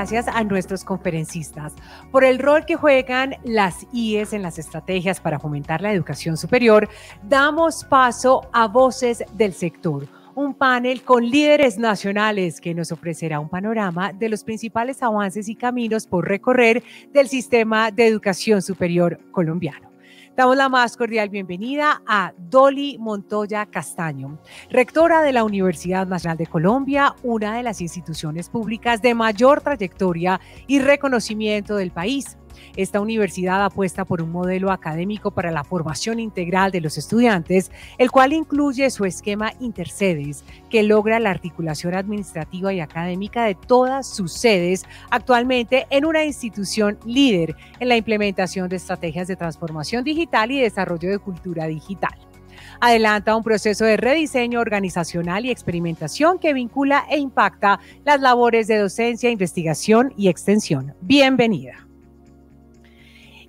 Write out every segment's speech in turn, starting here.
gracias a nuestros conferencistas por el rol que juegan las IES en las estrategias para fomentar la educación superior. Damos paso a voces del sector un panel con líderes nacionales que nos ofrecerá un panorama de los principales avances y caminos por recorrer del sistema de educación superior colombiano. Damos la más cordial bienvenida a Dolly Montoya Castaño, rectora de la Universidad Nacional de Colombia, una de las instituciones públicas de mayor trayectoria y reconocimiento del país. Esta universidad apuesta por un modelo académico para la formación integral de los estudiantes, el cual incluye su esquema Intercedes, que logra la articulación administrativa y académica de todas sus sedes actualmente en una institución líder en la implementación de estrategias de transformación digital y desarrollo de cultura digital adelanta un proceso de rediseño organizacional y experimentación que vincula e impacta las labores de docencia, investigación y extensión. Bienvenida.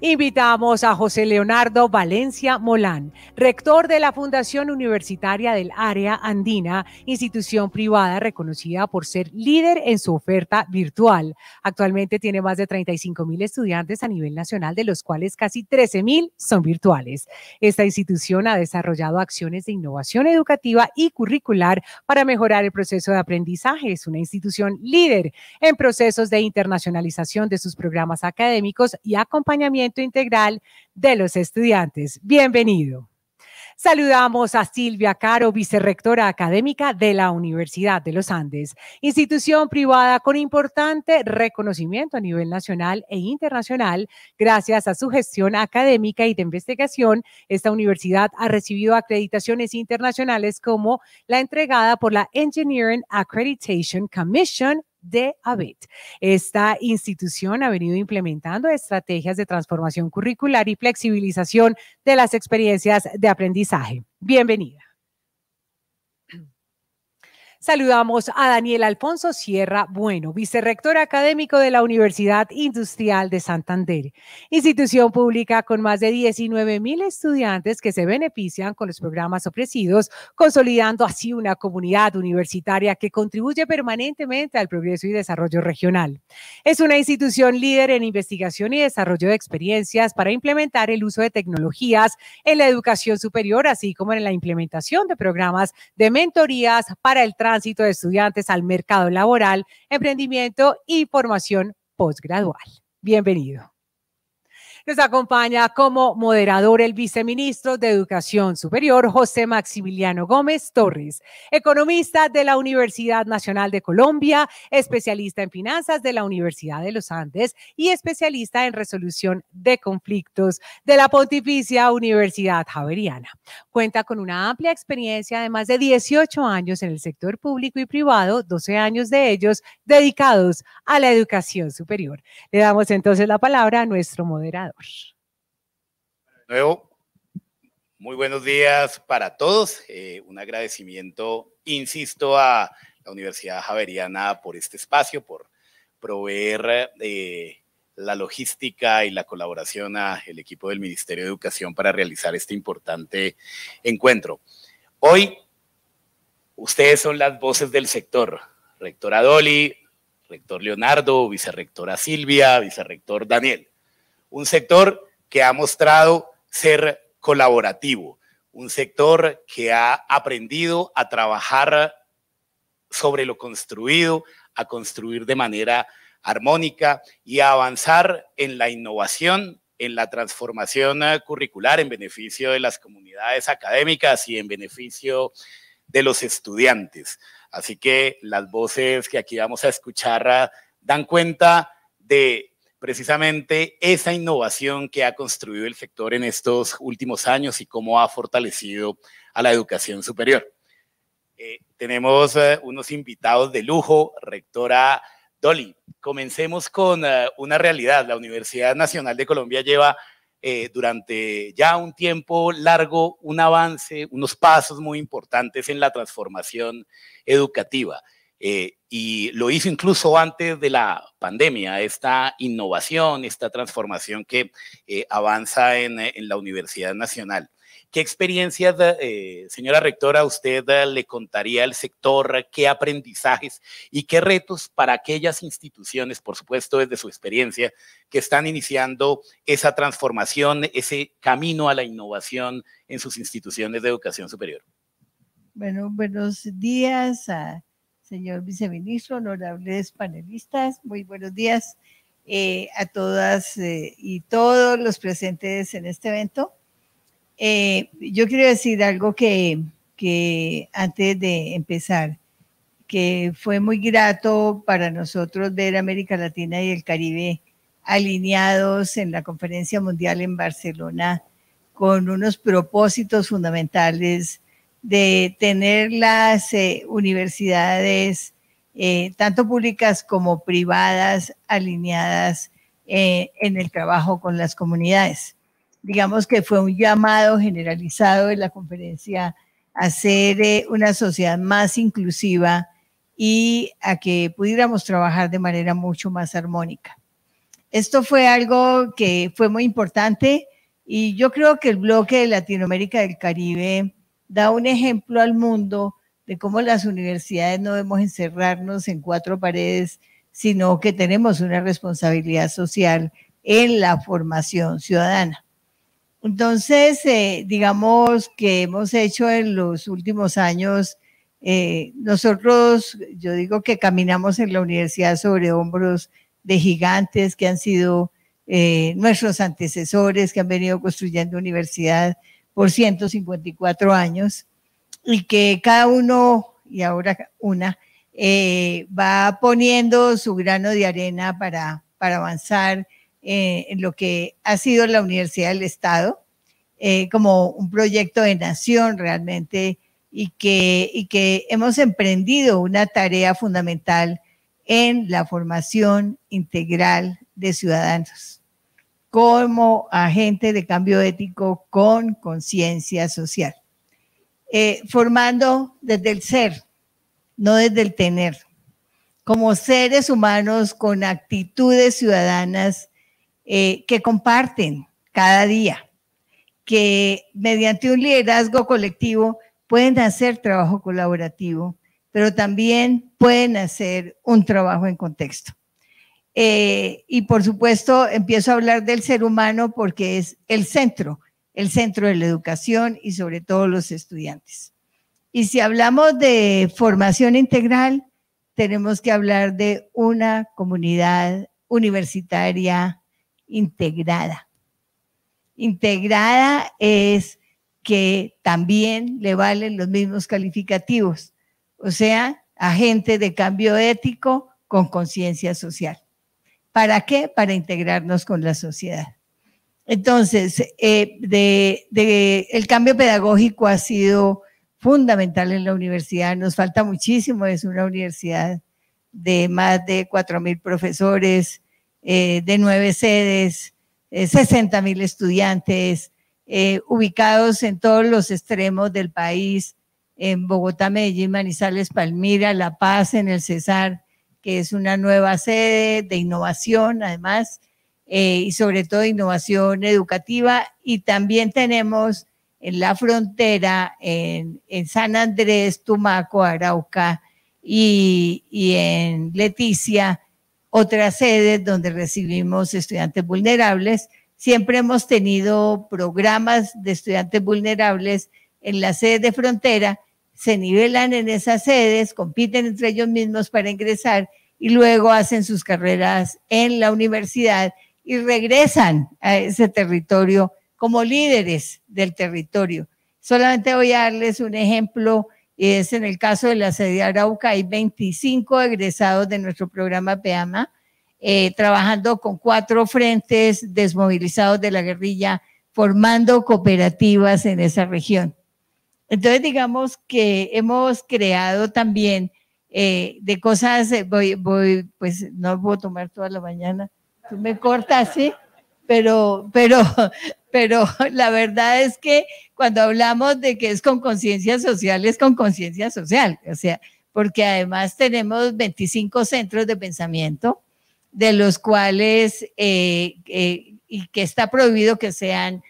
Invitamos a José Leonardo Valencia Molán, rector de la Fundación Universitaria del Área Andina, institución privada reconocida por ser líder en su oferta virtual. Actualmente tiene más de 35 mil estudiantes a nivel nacional, de los cuales casi 13 mil son virtuales. Esta institución ha desarrollado acciones de innovación educativa y curricular para mejorar el proceso de aprendizaje. Es una institución líder en procesos de internacionalización de sus programas académicos y acompañamiento integral de los estudiantes. Bienvenido. Saludamos a Silvia Caro, vicerrectora académica de la Universidad de los Andes, institución privada con importante reconocimiento a nivel nacional e internacional. Gracias a su gestión académica y de investigación, esta universidad ha recibido acreditaciones internacionales como la entregada por la Engineering Accreditation Commission de ABET. Esta institución ha venido implementando estrategias de transformación curricular y flexibilización de las experiencias de aprendizaje. Bienvenida. Saludamos a Daniel Alfonso Sierra Bueno, vicerrector académico de la Universidad Industrial de Santander, institución pública con más de 19 mil estudiantes que se benefician con los programas ofrecidos, consolidando así una comunidad universitaria que contribuye permanentemente al progreso y desarrollo regional. Es una institución líder en investigación y desarrollo de experiencias para implementar el uso de tecnologías en la educación superior, así como en la implementación de programas de mentorías para el trabajo tránsito de estudiantes al mercado laboral, emprendimiento y formación postgradual. Bienvenido. Nos acompaña como moderador el viceministro de Educación Superior, José Maximiliano Gómez Torres, economista de la Universidad Nacional de Colombia, especialista en finanzas de la Universidad de los Andes y especialista en resolución de conflictos de la Pontificia Universidad Javeriana. Cuenta con una amplia experiencia de más de 18 años en el sector público y privado, 12 años de ellos dedicados a la educación superior. Le damos entonces la palabra a nuestro moderador. De Nuevo, muy buenos días para todos. Eh, un agradecimiento, insisto, a la Universidad Javeriana por este espacio, por proveer eh, la logística y la colaboración al equipo del Ministerio de Educación para realizar este importante encuentro. Hoy, ustedes son las voces del sector. Rectora Doli, rector Leonardo, vicerrectora Silvia, vicerrector Daniel. Un sector que ha mostrado ser colaborativo, un sector que ha aprendido a trabajar sobre lo construido, a construir de manera armónica y a avanzar en la innovación, en la transformación eh, curricular en beneficio de las comunidades académicas y en beneficio de los estudiantes. Así que las voces que aquí vamos a escuchar eh, dan cuenta de precisamente esa innovación que ha construido el sector en estos últimos años y cómo ha fortalecido a la educación superior. Eh, tenemos eh, unos invitados de lujo, rectora Dolly. Comencemos con eh, una realidad. La Universidad Nacional de Colombia lleva durante ya un tiempo largo un avance, unos pasos muy importantes en la transformación educativa. Eh, y lo hizo incluso antes de la pandemia, esta innovación, esta transformación que eh, avanza eh, en, la Universidad Nacional. ¿Qué experiencias, señora rectora, usted le contaría al sector? ¿Qué aprendizajes y qué retos para aquellas instituciones, por supuesto, desde su experiencia, que están iniciando esa transformación, ese camino a la innovación en sus instituciones de educación superior? Bueno, buenos días a señor viceministro, honorables panelistas, muy buenos días eh, a todas eh, y todos los presentes en este evento. Eh, yo quiero decir algo que, que antes de empezar, que fue muy grato para nosotros ver América Latina y el Caribe alineados en la Conferencia Mundial en Barcelona con unos propósitos fundamentales de tener las eh, universidades, eh, tanto públicas como privadas, alineadas eh, en el trabajo con las comunidades. Digamos que fue un llamado generalizado de la conferencia a ser una sociedad más inclusiva y a que pudiéramos trabajar de manera mucho más armónica. Esto fue algo que fue muy importante y yo creo que el bloque de Latinoamérica del Caribe da un ejemplo al mundo de cómo las universidades no debemos encerrarnos en cuatro paredes, sino que tenemos una responsabilidad social en la formación ciudadana. Entonces, eh, digamos que hemos hecho en los últimos años, eh, nosotros, yo digo que caminamos en la universidad sobre hombros de gigantes que han sido eh, nuestros antecesores, que han venido construyendo universidad por 154 años y que cada uno, y ahora una, eh, va poniendo su grano de arena para, para avanzar eh, en lo que ha sido la Universidad del Estado eh, como un proyecto de nación realmente y que, y que hemos emprendido una tarea fundamental en la formación integral de ciudadanos como agente de cambio ético con conciencia social, eh, formando desde el ser, no desde el tener, como seres humanos con actitudes ciudadanas eh, que comparten cada día, que mediante un liderazgo colectivo pueden hacer trabajo colaborativo, pero también pueden hacer un trabajo en contexto. Eh, y por supuesto, empiezo a hablar del ser humano porque es el centro, el centro de la educación y sobre todo los estudiantes. Y si hablamos de formación integral, tenemos que hablar de una comunidad universitaria integrada. Integrada es que también le valen los mismos calificativos, o sea, agente de cambio ético con conciencia social. ¿Para qué? Para integrarnos con la sociedad. Entonces, eh, de, el cambio pedagógico ha sido fundamental en la universidad. Nos falta muchísimo, es una universidad de más de 4.000 profesores, eh, de nueve sedes, 60.000 eh, estudiantes, ubicados en todos los extremos del país, en Bogotá, Medellín, Manizales, Palmira, La Paz, en el Cesar, que es una nueva sede de innovación, además, eh, y sobre todo innovación educativa. Y también tenemos en la frontera, en, San Andrés, Tumaco, Arauca y, y en Leticia, otras sedes donde recibimos estudiantes vulnerables. Siempre hemos tenido programas de estudiantes vulnerables en la sede de frontera se nivelan en esas sedes, compiten entre ellos mismos para ingresar y luego hacen sus carreras en la universidad y regresan a ese territorio como líderes del territorio. Solamente voy a darles un ejemplo, es en el caso de la sede de Arauca, hay 25 egresados de nuestro programa PEAMA, eh, trabajando con cuatro frentes desmovilizados de la guerrilla, formando cooperativas en esa región. Entonces, digamos que hemos creado también eh, de cosas, eh, voy, voy, pues no puedo tomar toda la mañana, tú me cortas, ¿sí? Pero, pero, pero la verdad es que cuando hablamos de que es con conciencia social, es con conciencia social, o sea, porque además tenemos 25 centros de pensamiento, de los cuales, eh, y que está prohibido que sean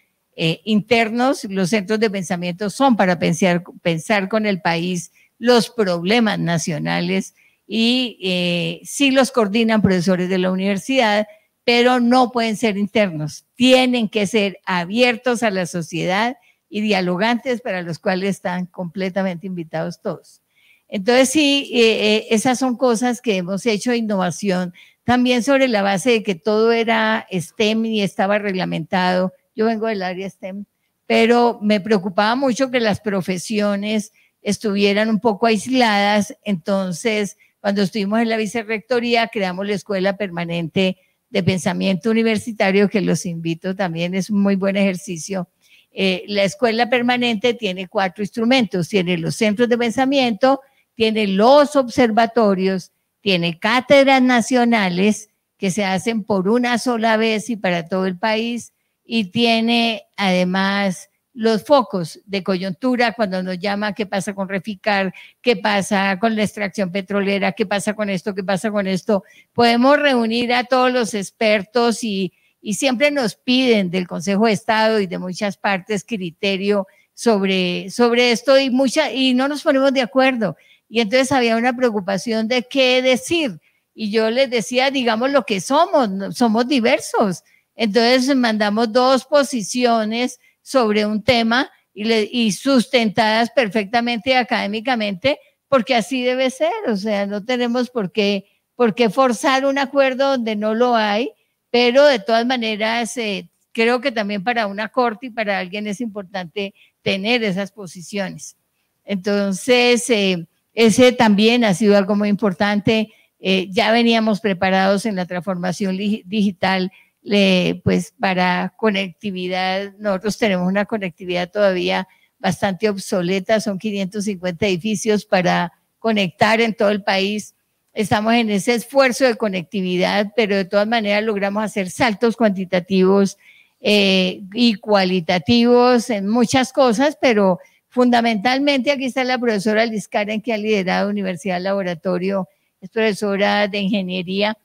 eh, internos, los centros de pensamiento son para pensar, pensar con el país los problemas nacionales y eh, sí los coordinan profesores de la universidad, pero no pueden ser internos, tienen que ser abiertos a la sociedad y dialogantes para los cuales están completamente invitados todos. Entonces, sí, eh, esas son cosas que hemos hecho, innovación, también sobre la base de que todo era STEM y estaba reglamentado yo vengo del área STEM, pero me preocupaba mucho que las profesiones estuvieran un poco aisladas. Entonces, cuando estuvimos en la vicerrectoría, creamos la Escuela Permanente de Pensamiento Universitario, que los invito también, es un muy buen ejercicio. Eh, la Escuela Permanente tiene cuatro instrumentos, tiene los centros de pensamiento, tiene los observatorios, tiene cátedras nacionales que se hacen por una sola vez y para todo el país, y tiene además los focos de coyuntura cuando nos llama qué pasa con Reficar, qué pasa con la extracción petrolera, qué pasa con esto, qué pasa con esto. Podemos reunir a todos los expertos y, y siempre nos piden del Consejo de Estado y de muchas partes criterio sobre, sobre esto y, mucha, y no nos ponemos de acuerdo. Y entonces había una preocupación de qué decir. Y yo les decía, digamos lo que somos, somos diversos entonces mandamos dos posiciones sobre un tema y, sustentadas perfectamente académicamente, porque así debe ser. O sea, no tenemos por qué, por forzar un acuerdo donde no lo hay, pero de todas maneras eh, creo que también para una corte y para alguien es importante tener esas posiciones. Entonces, eh, ese también ha sido algo muy importante. Eh, ya veníamos preparados en la transformación digital eh, pues para conectividad, nosotros tenemos una conectividad todavía bastante obsoleta, son 550 edificios para conectar en todo el país. Estamos en ese esfuerzo de conectividad, pero de todas maneras logramos hacer saltos cuantitativos eh, y cualitativos en muchas cosas, pero fundamentalmente aquí está la profesora Liz Karen, que ha liderado Universidad Laboratorio, es profesora de ingeniería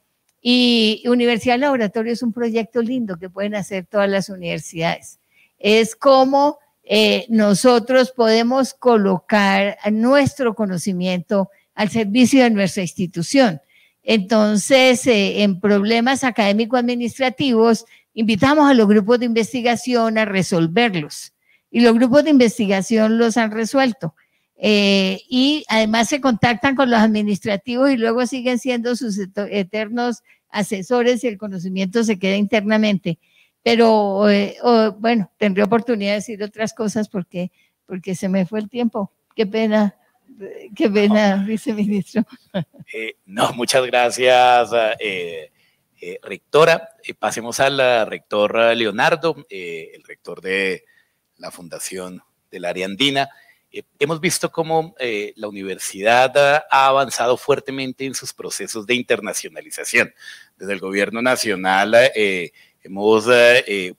y Universidad Laboratorio es un proyecto lindo que pueden hacer todas las universidades. Es como eh, nosotros podemos colocar nuestro conocimiento al servicio de nuestra institución. Entonces, eh, en problemas académico-administrativos, invitamos a los grupos de investigación a resolverlos. Y los grupos de investigación los han resuelto. Eh, y además se contactan con los administrativos y luego siguen siendo sus eternos asesores y el conocimiento se queda internamente. Pero eh, bueno, tendré oportunidad de decir otras cosas porque, porque se me fue el tiempo. Qué pena. Qué pena, viceministro. Eh, no, muchas gracias, eh, eh rectora. pasemos al rector Leonardo, el rector de la Fundación del Área Andina. Eh, hemos visto cómo eh, la universidad ha, avanzado fuertemente en sus procesos de internacionalización. Desde el gobierno nacional eh, hemos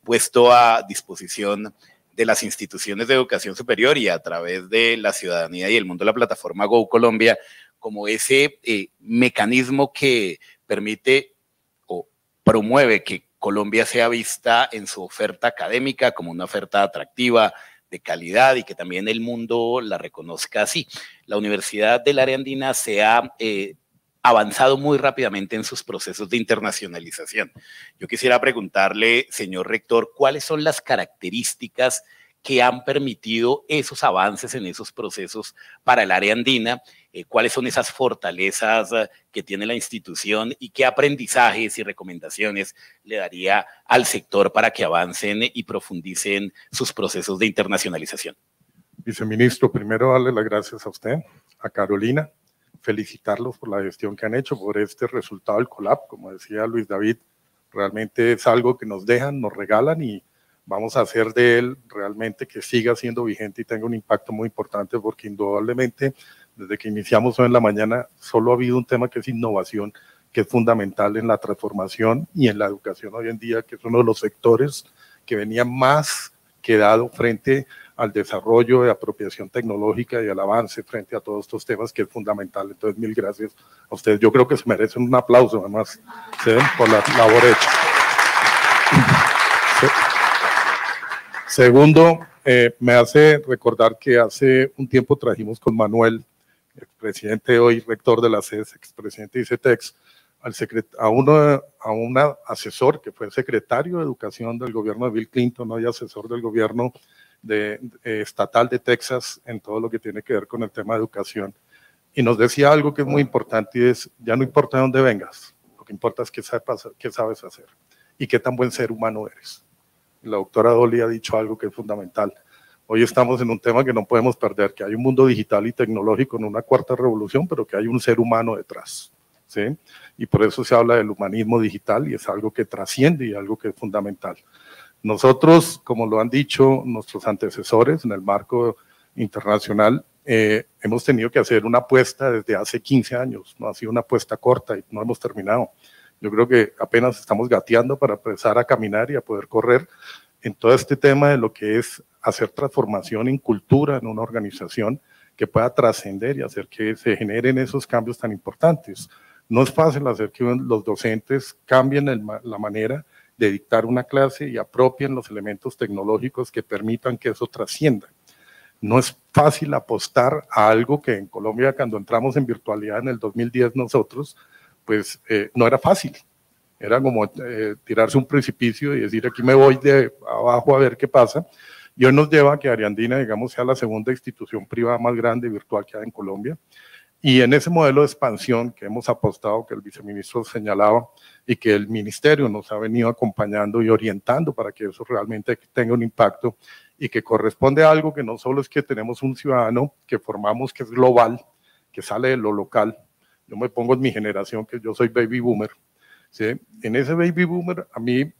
puesto a disposición de las instituciones de educación superior y a través de la ciudadanía y el mundo la plataforma Go Colombia como ese mecanismo que permite o promueve que Colombia sea vista en su oferta académica como una oferta atractiva, de calidad y que también el mundo la reconozca así. La Universidad del Área Andina se ha eh, avanzado muy rápidamente en sus procesos de internacionalización. Yo quisiera preguntarle, señor rector, cuáles son las características que han permitido esos avances en esos procesos para el área andina eh, cuáles son esas fortalezas eh, que tiene la institución y qué aprendizajes y recomendaciones le daría al sector para que avancen y profundicen sus procesos de internacionalización. Viceministro, primero darle las gracias a usted, a Carolina, felicitarlos por la gestión que han hecho, por este resultado del COLAP, como decía Luis David, realmente es algo que nos dejan, nos regalan y vamos a hacer de él realmente que siga siendo vigente y tenga un impacto muy importante porque indudablemente desde que iniciamos hoy en la mañana, solo ha habido un tema que es innovación, que es fundamental en la transformación y en la educación hoy en día, que es uno de los sectores que venía más quedado frente al desarrollo de apropiación tecnológica y al avance frente a todos estos temas que es fundamental. Entonces, mil gracias a ustedes. Yo creo que se merecen un aplauso, además, por la labor hecha. Segundo, eh, me hace recordar que hace un tiempo trajimos con Manuel presidente hoy rector de la CES, expresidente de ICETEX, al a, uno, a un asesor que fue secretario de Educación del gobierno de Bill Clinton, hoy asesor del gobierno de, estatal de Texas en todo lo que tiene que ver con el tema de educación. Y nos decía algo que es muy importante y es, ya no importa de dónde vengas, lo que importa es qué sabes, qué sabes hacer y qué tan buen ser humano eres. La doctora Dolly ha dicho algo que es fundamental. Hoy estamos en un tema que no podemos perder, que hay un mundo digital y tecnológico en una cuarta revolución, pero que hay un ser humano detrás. Y por eso se habla del humanismo digital y es algo que trasciende y algo que es fundamental. Nosotros, como lo han dicho nuestros antecesores en el marco internacional, eh, hemos tenido que hacer una apuesta desde hace 15 años, no ha sido una apuesta corta y no hemos terminado. Yo creo que apenas estamos gateando para empezar a caminar y a poder correr, en todo este tema de lo que es hacer transformación en cultura en una organización que pueda trascender y hacer que se generen esos cambios tan importantes. No es fácil hacer que los docentes cambien la manera de dictar una clase y apropien los elementos tecnológicos que permitan que eso trascienda. No es fácil apostar a algo que en Colombia, cuando entramos en virtualidad en el 2010 nosotros, pues eh, no era fácil. Era como eh, tirarse un precipicio y decir, aquí me voy de abajo a ver qué pasa. Y hoy nos lleva a que Ariandina, digamos, sea la segunda institución privada más grande y virtual que hay en Colombia. Y en ese modelo de expansión que hemos apostado, que el viceministro señalaba y que el ministerio nos ha venido acompañando y orientando para que eso realmente tenga un impacto y que corresponde a algo que no solo es que tenemos un ciudadano que formamos que es global, que sale de lo local. Yo me pongo en mi generación, que yo soy baby boomer, en ese baby boomer, a mí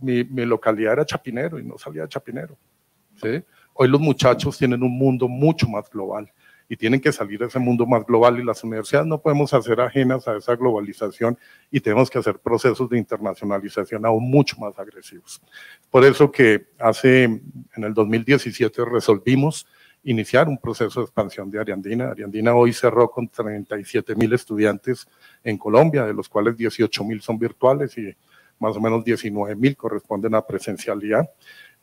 mi, localidad era Chapinero y no salía de Chapinero. Hoy los muchachos tienen un mundo mucho más global y tienen que salir de ese mundo más global y las universidades no podemos hacer ajenas a esa globalización y tenemos que hacer procesos de internacionalización aún mucho más agresivos. Por eso que hace, en el 2017 resolvimos iniciar un proceso de expansión de Ariandina. Ariandina hoy cerró con 37 mil estudiantes en Colombia, de los cuales 18 mil son virtuales y más o menos 19 mil corresponden a presencialidad.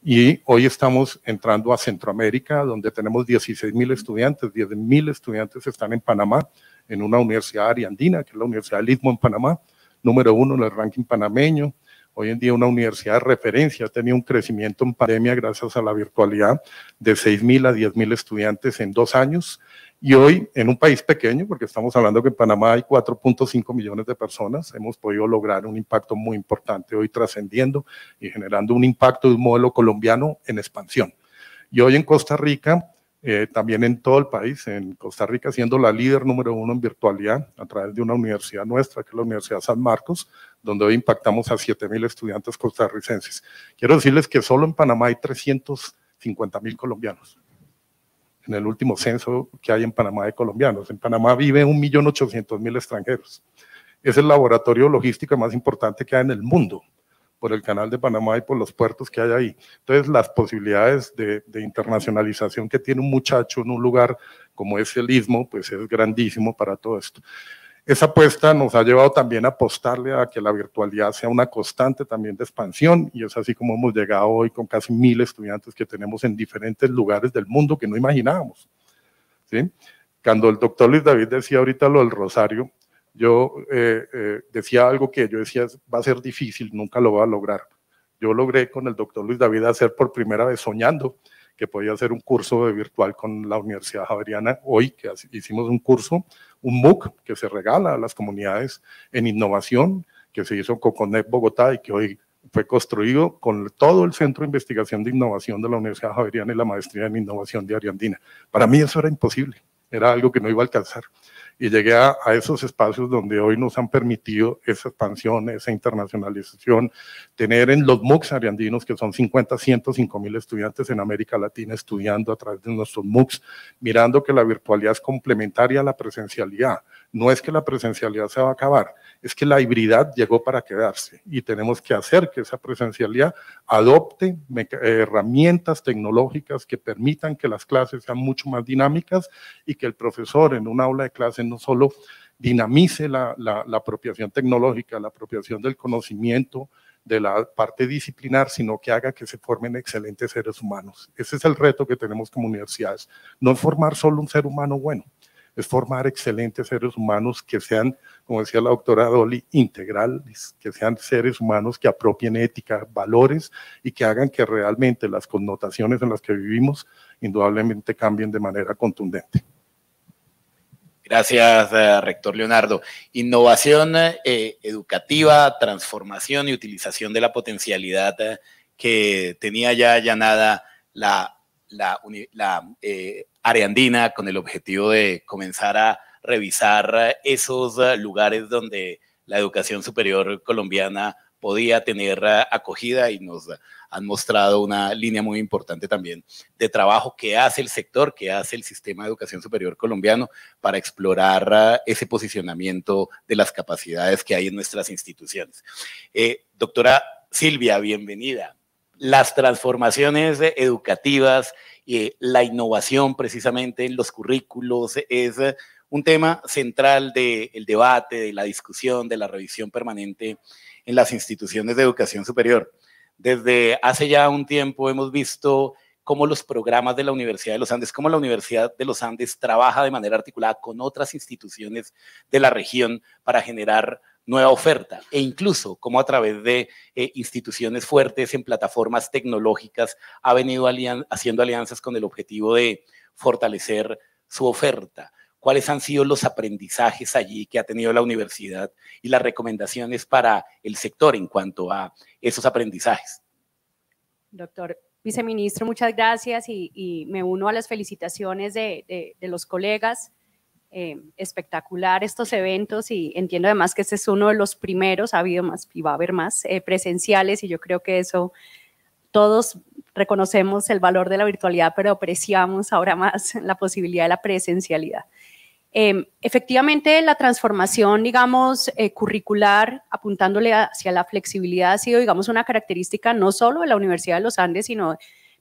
Y hoy estamos entrando a Centroamérica, donde tenemos 16.000 mil estudiantes, 10 mil estudiantes están en Panamá, en una universidad ariandina, que es la Universidad del en Panamá, número uno en el ranking panameño, Hoy en día una universidad de referencia ha tenido un crecimiento en pandemia gracias a la virtualidad de 6.000 a 10.000 estudiantes en dos años. Y hoy, en un país pequeño, porque estamos hablando que en Panamá hay 4.5 millones de personas, hemos podido lograr un impacto muy importante hoy trascendiendo y generando un impacto de un modelo colombiano en expansión. Y hoy en Costa Rica eh, también en todo el país, en Costa Rica, siendo la líder número uno en virtualidad a través de una universidad nuestra, que es la Universidad San Marcos, donde hoy impactamos a 7.000 estudiantes costarricenses. Quiero decirles que solo en Panamá hay 350.000 colombianos, en el último censo que hay en Panamá de colombianos. En Panamá vive 1.800.000 extranjeros. Es el laboratorio logístico más importante que hay en el mundo por el canal de Panamá y por los puertos que hay ahí. Entonces, las posibilidades de, internacionalización que tiene un muchacho en un lugar como es el Istmo, pues es grandísimo para todo esto. Esa apuesta nos ha llevado también a apostarle a que la virtualidad sea una constante también de expansión y es así como hemos llegado hoy con casi mil estudiantes que tenemos en diferentes lugares del mundo que no imaginábamos. ¿sí? Cuando el doctor Luis David decía ahorita lo del Rosario, yo eh, eh, decía algo que yo decía, va a ser difícil, nunca lo va a lograr. Yo logré con el doctor Luis David hacer por primera vez soñando que podía hacer un curso virtual con la Universidad Javeriana. Hoy que hicimos un curso, un MOOC que se regala a las comunidades en innovación, que se hizo con Conet Bogotá y que hoy fue construido con todo el Centro de Investigación de Innovación de la Universidad Javeriana y la Maestría en Innovación de Ariandina. Para mí eso era imposible, era algo que no iba a alcanzar y llegué a, esos espacios donde hoy nos han permitido esa expansión, esa internacionalización, tener en los MOOCs ariandinos, que son 50, 105 mil estudiantes en América Latina estudiando a través de nuestros MOOCs, mirando que la virtualidad es complementaria a la presencialidad. No es que la presencialidad se va a acabar, es que la hibridad llegó para quedarse y tenemos que hacer que esa presencialidad adopte herramientas tecnológicas que permitan que las clases sean mucho más dinámicas y que el profesor en un aula de clase no solo dinamice la apropiación tecnológica, la apropiación del conocimiento, de la parte disciplinar, sino que haga que se formen excelentes seres humanos. Ese es el reto que tenemos como universidades, no formar solo un ser humano bueno, es formar excelentes seres humanos que sean, como decía la doctora Dolly, integrales, que sean seres humanos que apropien ética, valores y que hagan que realmente las connotaciones en las que vivimos indudablemente cambien de manera contundente. Gracias, eh, rector Leonardo. Innovación eh, educativa, transformación y utilización de la potencialidad eh, que tenía ya allanada la, la, Areandina con el objetivo de comenzar a revisar eh, esos eh, lugares donde la educación superior colombiana podía tener eh, acogida y nos han mostrado una línea muy importante también de trabajo que hace el sector, que hace el sistema de educación superior colombiano para explorar ese posicionamiento de las capacidades que hay en nuestras instituciones. doctora Silvia, bienvenida las transformaciones educativas y eh, la innovación precisamente en los currículos es eh, un tema central del debate, de la discusión, de la revisión permanente en las instituciones de educación superior. Desde hace ya un tiempo hemos visto cómo los programas de la Universidad de los Andes, cómo la Universidad de los Andes trabaja de manera articulada con otras instituciones de la región para generar nueva oferta e incluso como a través de eh, instituciones fuertes en plataformas tecnológicas ha venido haciendo alianzas con el objetivo de fortalecer su oferta. ¿Cuáles han sido los aprendizajes allí que ha tenido la universidad y las recomendaciones para el sector en cuanto a esos aprendizajes? Doctor, viceministro, muchas gracias y, me uno a las felicitaciones de los colegas eh, espectacular estos eventos y entiendo además que este es uno de los primeros, ha habido más y va a haber más eh, presenciales y yo creo que eso todos reconocemos el valor de la virtualidad, pero apreciamos ahora más la posibilidad de la presencialidad. Em, efectivamente, la transformación, digamos, eh, curricular, apuntándole hacia la flexibilidad, ha sido, digamos, una característica no solo de la Universidad de los Andes, sino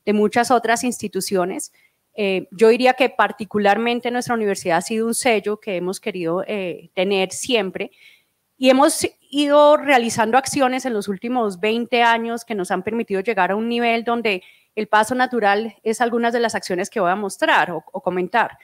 de muchas otras instituciones. Eh, yo diría que particularmente nuestra universidad ha sido un sello que hemos querido eh, tener siempre y hemos ido realizando acciones en los últimos 20 años que nos han permitido llegar a un nivel donde el paso natural es algunas de las acciones que voy a mostrar o comentar.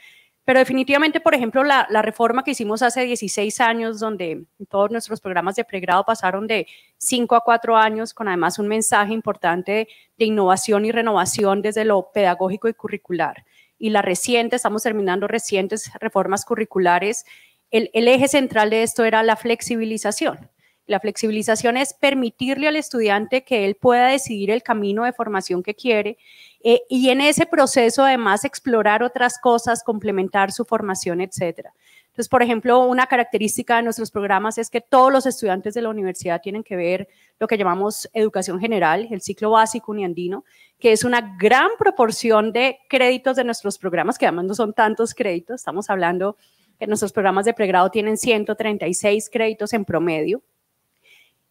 Pero definitivamente, por ejemplo, la, reforma que hicimos hace 16 años, donde todos nuestros programas de pregrado pasaron de 5 a 4 años, con además un mensaje importante de, innovación y renovación desde lo pedagógico y curricular. Y la reciente, estamos terminando recientes reformas curriculares, el eje central de esto era la flexibilización. La flexibilización es permitirle al estudiante que él pueda decidir el camino de formación que quiere eh, y en ese proceso además explorar otras cosas, complementar su formación, etcétera. Entonces, por ejemplo, una característica de nuestros programas es que todos los estudiantes de la universidad tienen que ver lo que llamamos educación general, el ciclo básico uniandino, que es una gran proporción de créditos de nuestros programas, que además no son tantos créditos, estamos hablando que nuestros programas de pregrado tienen 136 créditos en promedio,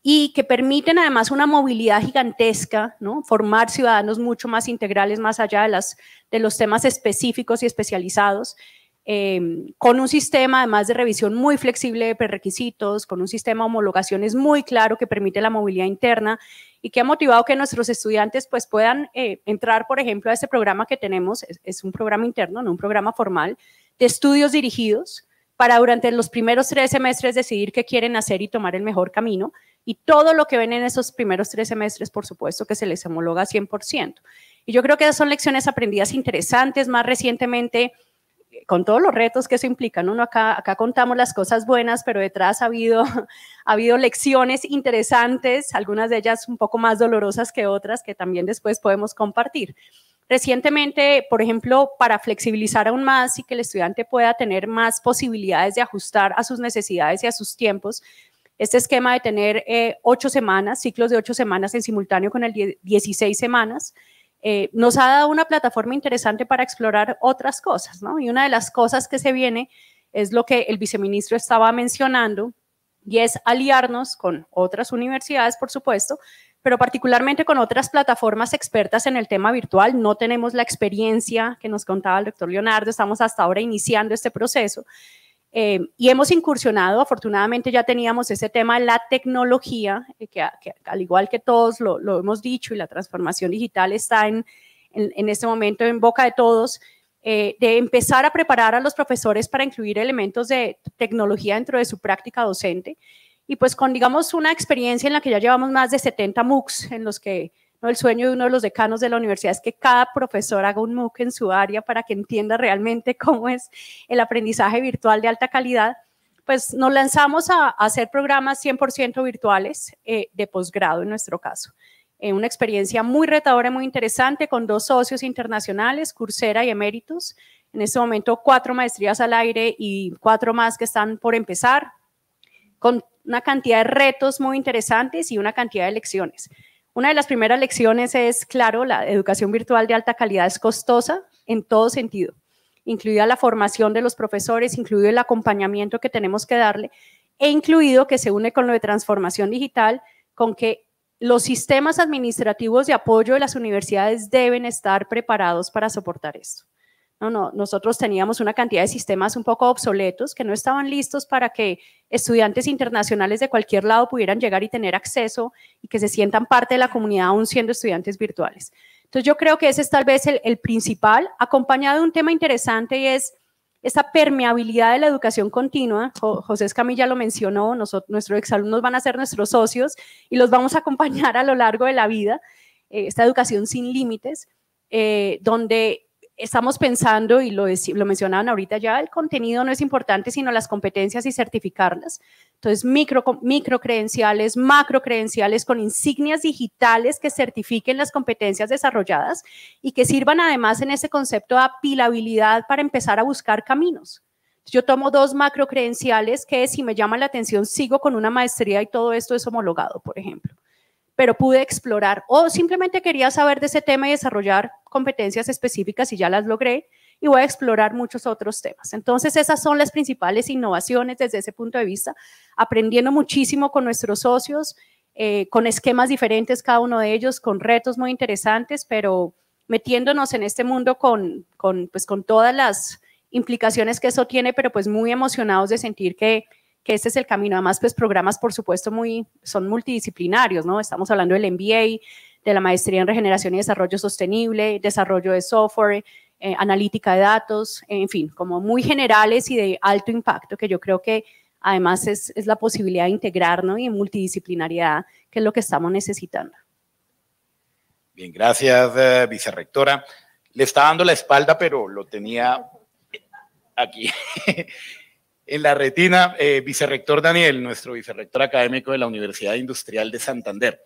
y que permiten además una movilidad gigantesca, formar ciudadanos mucho más integrales, más allá de, los temas específicos y especializados, eh, con un sistema además de revisión muy flexible de prerequisitos, con un sistema de homologaciones muy claro que permite la movilidad interna y que ha motivado que nuestros estudiantes pues, puedan eh, entrar, por ejemplo, a este programa que tenemos, es, es un programa interno, no un programa formal, de estudios dirigidos para durante los primeros tres semestres decidir qué quieren hacer y tomar el mejor camino y todo lo que ven en esos primeros tres semestres, por supuesto, que se les homologa 100%. Y yo creo que esas son lecciones aprendidas interesantes. Más recientemente, con todos los retos que eso implica, acá, contamos las cosas buenas, pero detrás ha habido lecciones interesantes, algunas de ellas un poco más dolorosas que otras, que también después podemos compartir. Recientemente, por ejemplo, para flexibilizar aún más y que el estudiante pueda tener más posibilidades de ajustar a sus necesidades y a sus tiempos, este esquema de tener eh, ocho semanas, ciclos de ocho semanas en simultáneo con el 16 semanas, eh, nos ha dado una plataforma interesante para explorar otras cosas, ¿no? Y una de las cosas que se viene es lo que el viceministro estaba mencionando, y es aliarnos con otras universidades, por supuesto, pero particularmente con otras plataformas expertas en el tema virtual. No tenemos la experiencia que nos contaba el doctor Leonardo, estamos hasta ahora iniciando este proceso. Eh, y hemos incursionado, afortunadamente ya teníamos ese tema la tecnología, eh, que, al igual que todos lo, hemos dicho y la transformación digital está en, en, este momento en boca de todos, eh, de empezar a preparar a los profesores para incluir elementos de tecnología dentro de su práctica docente. Y pues con, digamos, una experiencia en la que ya llevamos más de 70 MOOCs en los que el sueño de uno de los decanos de la universidad es que cada profesor haga un MOOC en su área para que entienda realmente cómo es el aprendizaje virtual de alta calidad pues nos lanzamos a, hacer programas 100% virtuales eh, de posgrado en nuestro caso. Eh, una experiencia muy retadora, y muy interesante, con dos socios internacionales, cursera y Emeritus. En este momento, cuatro maestrías al aire y cuatro más que están por empezar, con una cantidad de retos muy interesantes y una cantidad de lecciones. Una de las primeras lecciones es, claro, la educación virtual de alta calidad es costosa en todo sentido, incluida la formación de los profesores, incluido el acompañamiento que tenemos que darle e incluido que se une con lo de transformación digital, con que los sistemas administrativos de apoyo de las universidades deben estar preparados para soportar esto. No, nosotros teníamos una cantidad de sistemas un poco obsoletos que no estaban listos para que estudiantes internacionales de cualquier lado pudieran llegar y tener acceso y que se sientan parte de la comunidad aún siendo estudiantes virtuales. Entonces yo creo que ese es tal vez el, principal, acompañado de un tema interesante y es esta permeabilidad de la educación continua, José Escamilla lo mencionó, nuestros exalumnos van a ser nuestros socios y los vamos a acompañar a lo largo de la vida, eh, esta educación sin límites, eh, donde estamos pensando, y lo, lo mencionaban ahorita ya, el contenido no es importante, sino las competencias y certificarlas. Entonces, micro, micro credenciales, macro credenciales con insignias digitales que certifiquen las competencias desarrolladas y que sirvan además en ese concepto de apilabilidad para empezar a buscar caminos. Yo tomo dos macro credenciales que si me llama la atención sigo con una maestría y todo esto es homologado, por ejemplo. Pero pude explorar o simplemente quería saber de ese tema y desarrollar competencias específicas y ya las logré y voy a explorar muchos otros temas. Entonces, esas son las principales innovaciones desde ese punto de vista, aprendiendo muchísimo con nuestros socios, eh, con esquemas diferentes cada uno de ellos, con retos muy interesantes, pero metiéndonos en este mundo con, pues, con todas las implicaciones que eso tiene, pero pues muy emocionados de sentir que, que este es el camino. Además, pues programas, por supuesto, muy, son multidisciplinarios, ¿no? Estamos hablando del MBA, de la maestría en regeneración y desarrollo sostenible, desarrollo de software, eh, analítica de datos, en fin, como muy generales y de alto impacto, que yo creo que además es, la posibilidad de integrarnos y multidisciplinaridad que es lo que estamos necesitando. Bien, gracias, eh, vicerrectora. Le estaba dando la espalda, pero lo tenía aquí. en la retina, eh, vicerrector Daniel, nuestro vicerrector académico de la Universidad Industrial de Santander.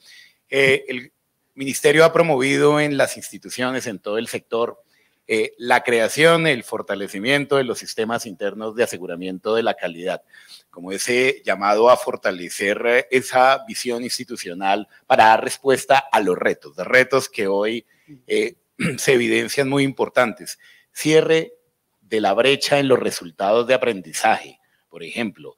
el, ministerio ha promovido en las instituciones, en todo el sector, eh, la creación, el fortalecimiento de los sistemas internos de aseguramiento de la calidad, como ese llamado a fortalecer eh, esa visión institucional para dar respuesta a los retos, retos que hoy eh, se evidencian muy importantes. Cierre de la brecha en los resultados de aprendizaje, por ejemplo,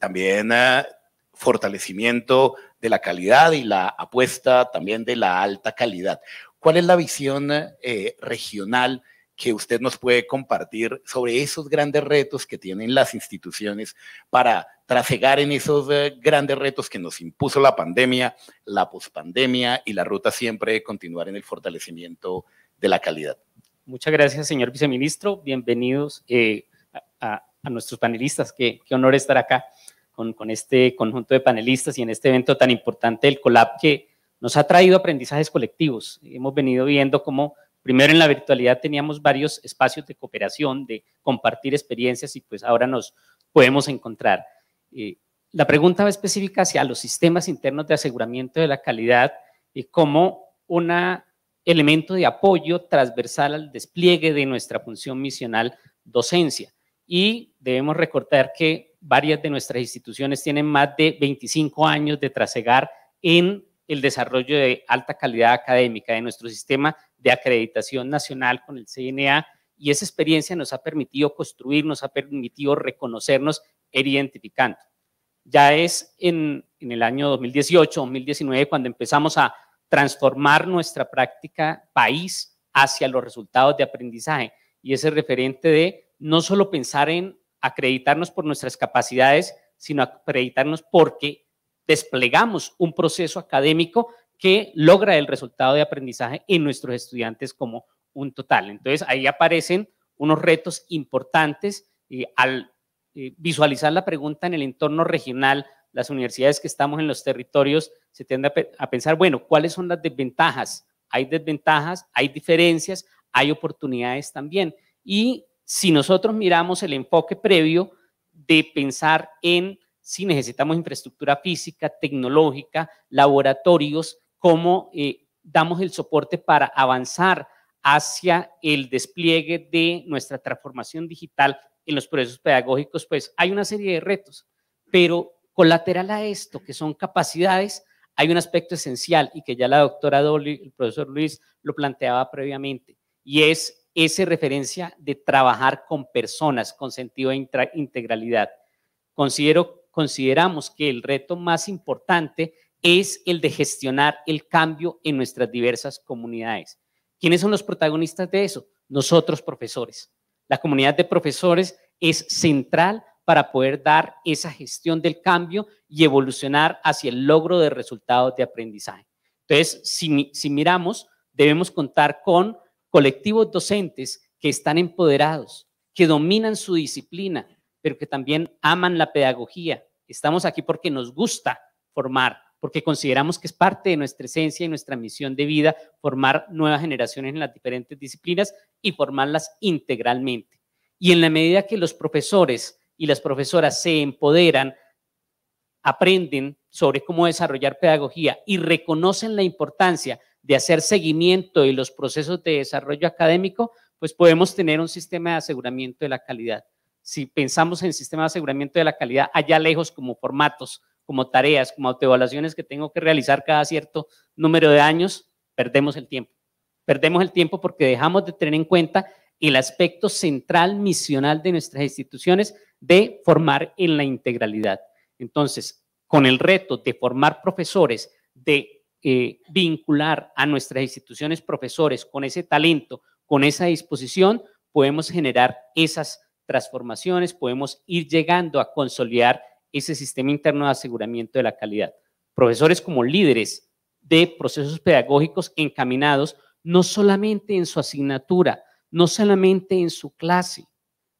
también ah, fortalecimiento de la calidad y la apuesta también de la alta calidad. ¿Cuál es la visión eh, regional que usted nos puede compartir sobre esos grandes retos que tienen las instituciones para trasegar en esos eh, grandes retos que nos impuso la pandemia, la pospandemia y la ruta siempre de continuar en el fortalecimiento de la calidad? Muchas gracias, señor viceministro. Bienvenidos eh, a, nuestros panelistas. qué honor estar acá con, este conjunto de panelistas y en este evento tan importante del Colab que nos ha traído aprendizajes colectivos. Hemos venido viendo cómo primero en la virtualidad teníamos varios espacios de cooperación, de compartir experiencias y pues ahora nos podemos encontrar. Eh, la pregunta va específica hacia los sistemas internos de aseguramiento de la calidad y como un elemento de apoyo transversal al despliegue de nuestra función misional docencia. Y debemos recordar que varias de nuestras instituciones tienen más de 25 años de trasegar en el desarrollo de alta calidad académica de nuestro sistema de acreditación nacional con el CNA y esa experiencia nos ha permitido construir, nos ha permitido reconocernos e identificando. Ya es en, en el año 2018, 2019, cuando empezamos a transformar nuestra práctica país hacia los resultados de aprendizaje y ese referente de no solo pensar en acreditarnos por nuestras capacidades, sino acreditarnos porque desplegamos un proceso académico que logra el resultado de aprendizaje en nuestros estudiantes como un total. Entonces ahí aparecen unos retos importantes y al visualizar la pregunta en el entorno regional. Las universidades que estamos en los territorios se tiende a, a pensar, bueno, ¿cuáles son las desventajas? Hay desventajas, hay diferencias, hay oportunidades también. Y si nosotros miramos el enfoque previo de pensar en si necesitamos infraestructura física, tecnológica, laboratorios, cómo eh, damos el soporte para avanzar hacia el despliegue de nuestra transformación digital en los procesos pedagógicos, pues hay una serie de retos, pero colateral a esto, que son capacidades, hay un aspecto esencial y que ya la doctora Dolly, el profesor Luis, lo planteaba previamente, y es esa referencia de trabajar con personas con sentido de integralidad. Considero, consideramos que el reto más importante es el de gestionar el cambio en nuestras diversas comunidades. ¿Quiénes son los protagonistas de eso? Nosotros, profesores. La comunidad de profesores es central para poder dar esa gestión del cambio y evolucionar hacia el logro de resultados de aprendizaje. Entonces, si, si miramos, debemos contar con colectivos docentes que están empoderados, que dominan su disciplina, pero que también aman la pedagogía. Estamos aquí porque nos gusta formar, porque consideramos que es parte de nuestra esencia y nuestra misión de vida formar nuevas generaciones en las diferentes disciplinas y formarlas integralmente. Y en la medida que los profesores y las profesoras se empoderan, aprenden sobre cómo desarrollar pedagogía y reconocen la importancia de hacer seguimiento y los procesos de desarrollo académico, pues podemos tener un sistema de aseguramiento de la calidad. Si pensamos en sistema de aseguramiento de la calidad allá lejos como formatos, como tareas, como autoevaluaciones que tengo que realizar cada cierto número de años, perdemos el tiempo. Perdemos el tiempo porque dejamos de tener en cuenta el aspecto central misional de nuestras instituciones de formar en la integralidad. Entonces, con el reto de formar profesores, de eh, vincular a nuestras instituciones profesores con ese talento, con esa disposición, podemos generar esas transformaciones, podemos ir llegando a consolidar ese sistema interno de aseguramiento de la calidad. Profesores como líderes de procesos pedagógicos encaminados no solamente en su asignatura, no solamente en su clase,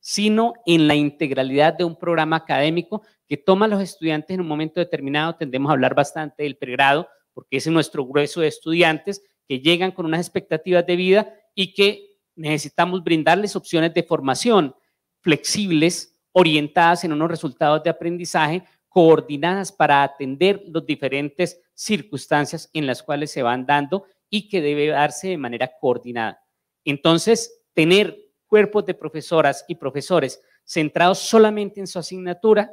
sino en la integralidad de un programa académico que toma a los estudiantes en un momento determinado. Tendemos a hablar bastante del pregrado, porque es nuestro grueso de estudiantes que llegan con unas expectativas de vida y que necesitamos brindarles opciones de formación flexibles, orientadas en unos resultados de aprendizaje, coordinadas para atender las diferentes circunstancias en las cuales se van dando y que debe darse de manera coordinada. Entonces, tener cuerpos de profesoras y profesores centrados solamente en su asignatura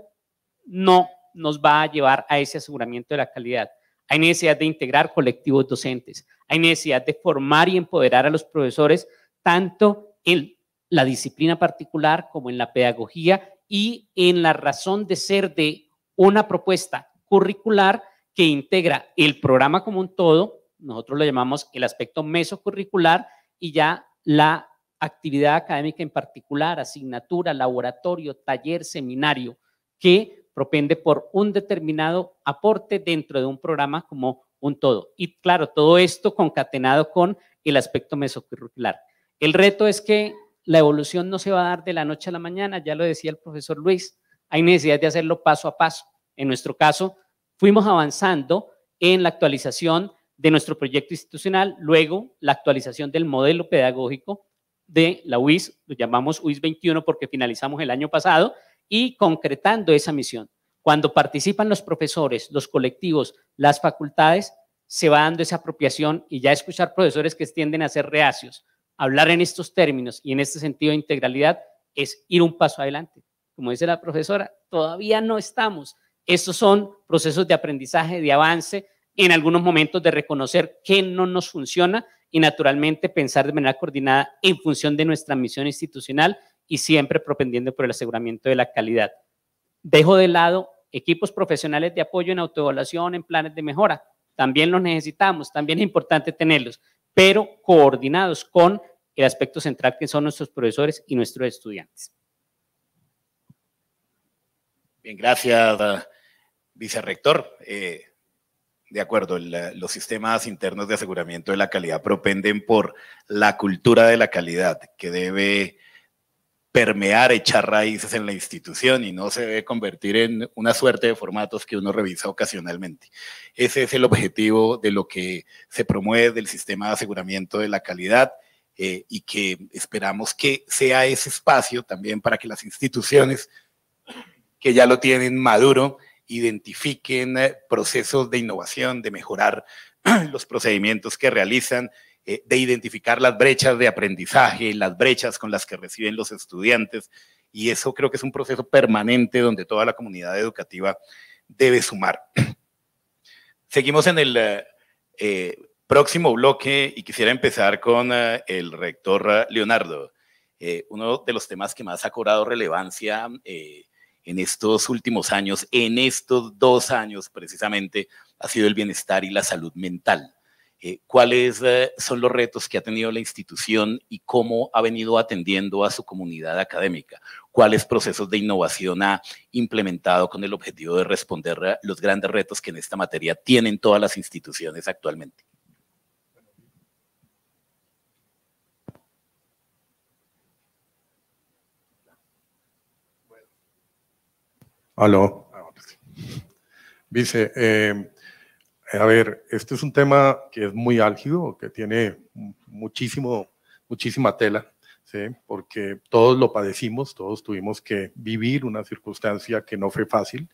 no nos va a llevar a ese aseguramiento de la calidad. Hay necesidad de integrar colectivos docentes. Hay necesidad de formar y empoderar a los profesores tanto en la disciplina particular como en la pedagogía y en la razón de ser de una propuesta curricular que integra el programa como un todo, nosotros lo llamamos el aspecto mesocurricular y ya la actividad académica en particular, asignatura, laboratorio, taller, seminario, que propende por un determinado aporte dentro de un programa como un todo. Y claro, todo esto concatenado con el aspecto mesocurricular. El reto es que la evolución no se va a dar de la noche a la mañana, ya lo decía el profesor Luis, hay necesidad de hacerlo paso a paso. En nuestro caso, fuimos avanzando en la actualización de nuestro proyecto institucional, luego la actualización del modelo pedagógico de la UIS, lo llamamos UIS 21 porque finalizamos el año pasado, y concretando esa misión. Cuando participan los profesores, los colectivos, las facultades, se va dando esa apropiación y ya escuchar profesores que tienden a ser reacios, hablar en estos términos y en este sentido de integralidad es ir un paso adelante. Como dice la profesora, todavía no estamos. Estos son procesos de aprendizaje, de avance, en algunos momentos de reconocer qué no nos funciona y naturalmente pensar de manera coordinada en función de nuestra misión institucional y siempre propendiendo por el aseguramiento de la calidad. Dejo de lado equipos profesionales de apoyo en autoevaluación, en planes de mejora. También los necesitamos, también es importante tenerlos, pero coordinados con el aspecto central que son nuestros profesores y nuestros estudiantes. Bien, gracias, vicerrector. Eh, de acuerdo, los sistemas internos de aseguramiento de la calidad propenden por la cultura de la calidad que debe permear, echar raíces en la institución y no se debe convertir en una suerte de formatos que uno revisa ocasionalmente. Ese es el objetivo de lo que se promueve del sistema de aseguramiento de la calidad eh, y que esperamos que sea ese espacio también para que las instituciones que ya lo tienen maduro identifiquen eh, procesos de innovación, de mejorar los procedimientos que realizan eh, de identificar las brechas de aprendizaje, las brechas con las que reciben los estudiantes. Y eso creo que es un proceso permanente donde toda la comunidad educativa debe sumar. Seguimos en el eh, próximo bloque y quisiera empezar con eh, el rector Leonardo. uno de los temas que más ha cobrado relevancia en estos últimos años, en estos dos años precisamente, ha sido el bienestar y la salud mental. Eh, cuáles eh, son los retos que ha tenido la institución y cómo ha venido atendiendo a su comunidad académica, cuáles procesos de innovación ha implementado con el objetivo de responder a los grandes retos que en esta materia tienen todas las instituciones actualmente. Aló. Dice. Eh, eh, a ver, este es un tema que es muy álgido, que tiene muchísimo, muchísima tela, ¿sí? porque todos lo padecimos, todos tuvimos que vivir una circunstancia que no fue fácil.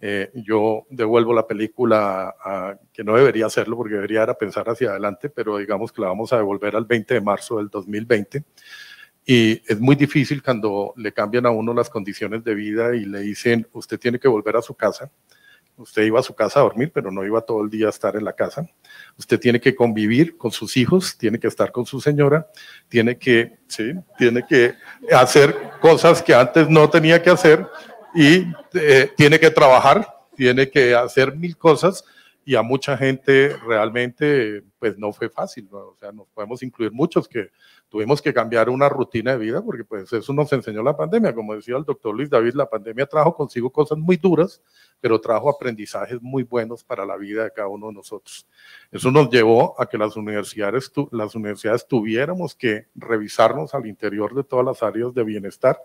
Eh, yo devuelvo la película a, que no debería hacerlo porque debería era pensar hacia adelante, pero digamos que la vamos a devolver al 20 de marzo del 2020. Y es muy difícil cuando le cambian a uno las condiciones de vida y le dicen, usted tiene que volver a su casa. Usted iba a su casa a dormir, pero no iba todo el día a estar en la casa. Usted tiene que convivir con sus hijos, tiene que estar con su señora, tiene que, ¿sí? tiene que hacer cosas que antes no tenía que hacer y eh, tiene que trabajar, tiene que hacer mil cosas y a mucha gente realmente pues no fue fácil, o sea, nos podemos incluir muchos que tuvimos que cambiar una rutina de vida porque pues eso nos enseñó la pandemia, como decía el doctor Luis David, la pandemia trajo consigo cosas muy duras, pero trajo aprendizajes muy buenos para la vida de cada uno de nosotros. Eso nos llevó a que las universidades, las universidades tuviéramos que revisarnos al interior de todas las áreas de bienestar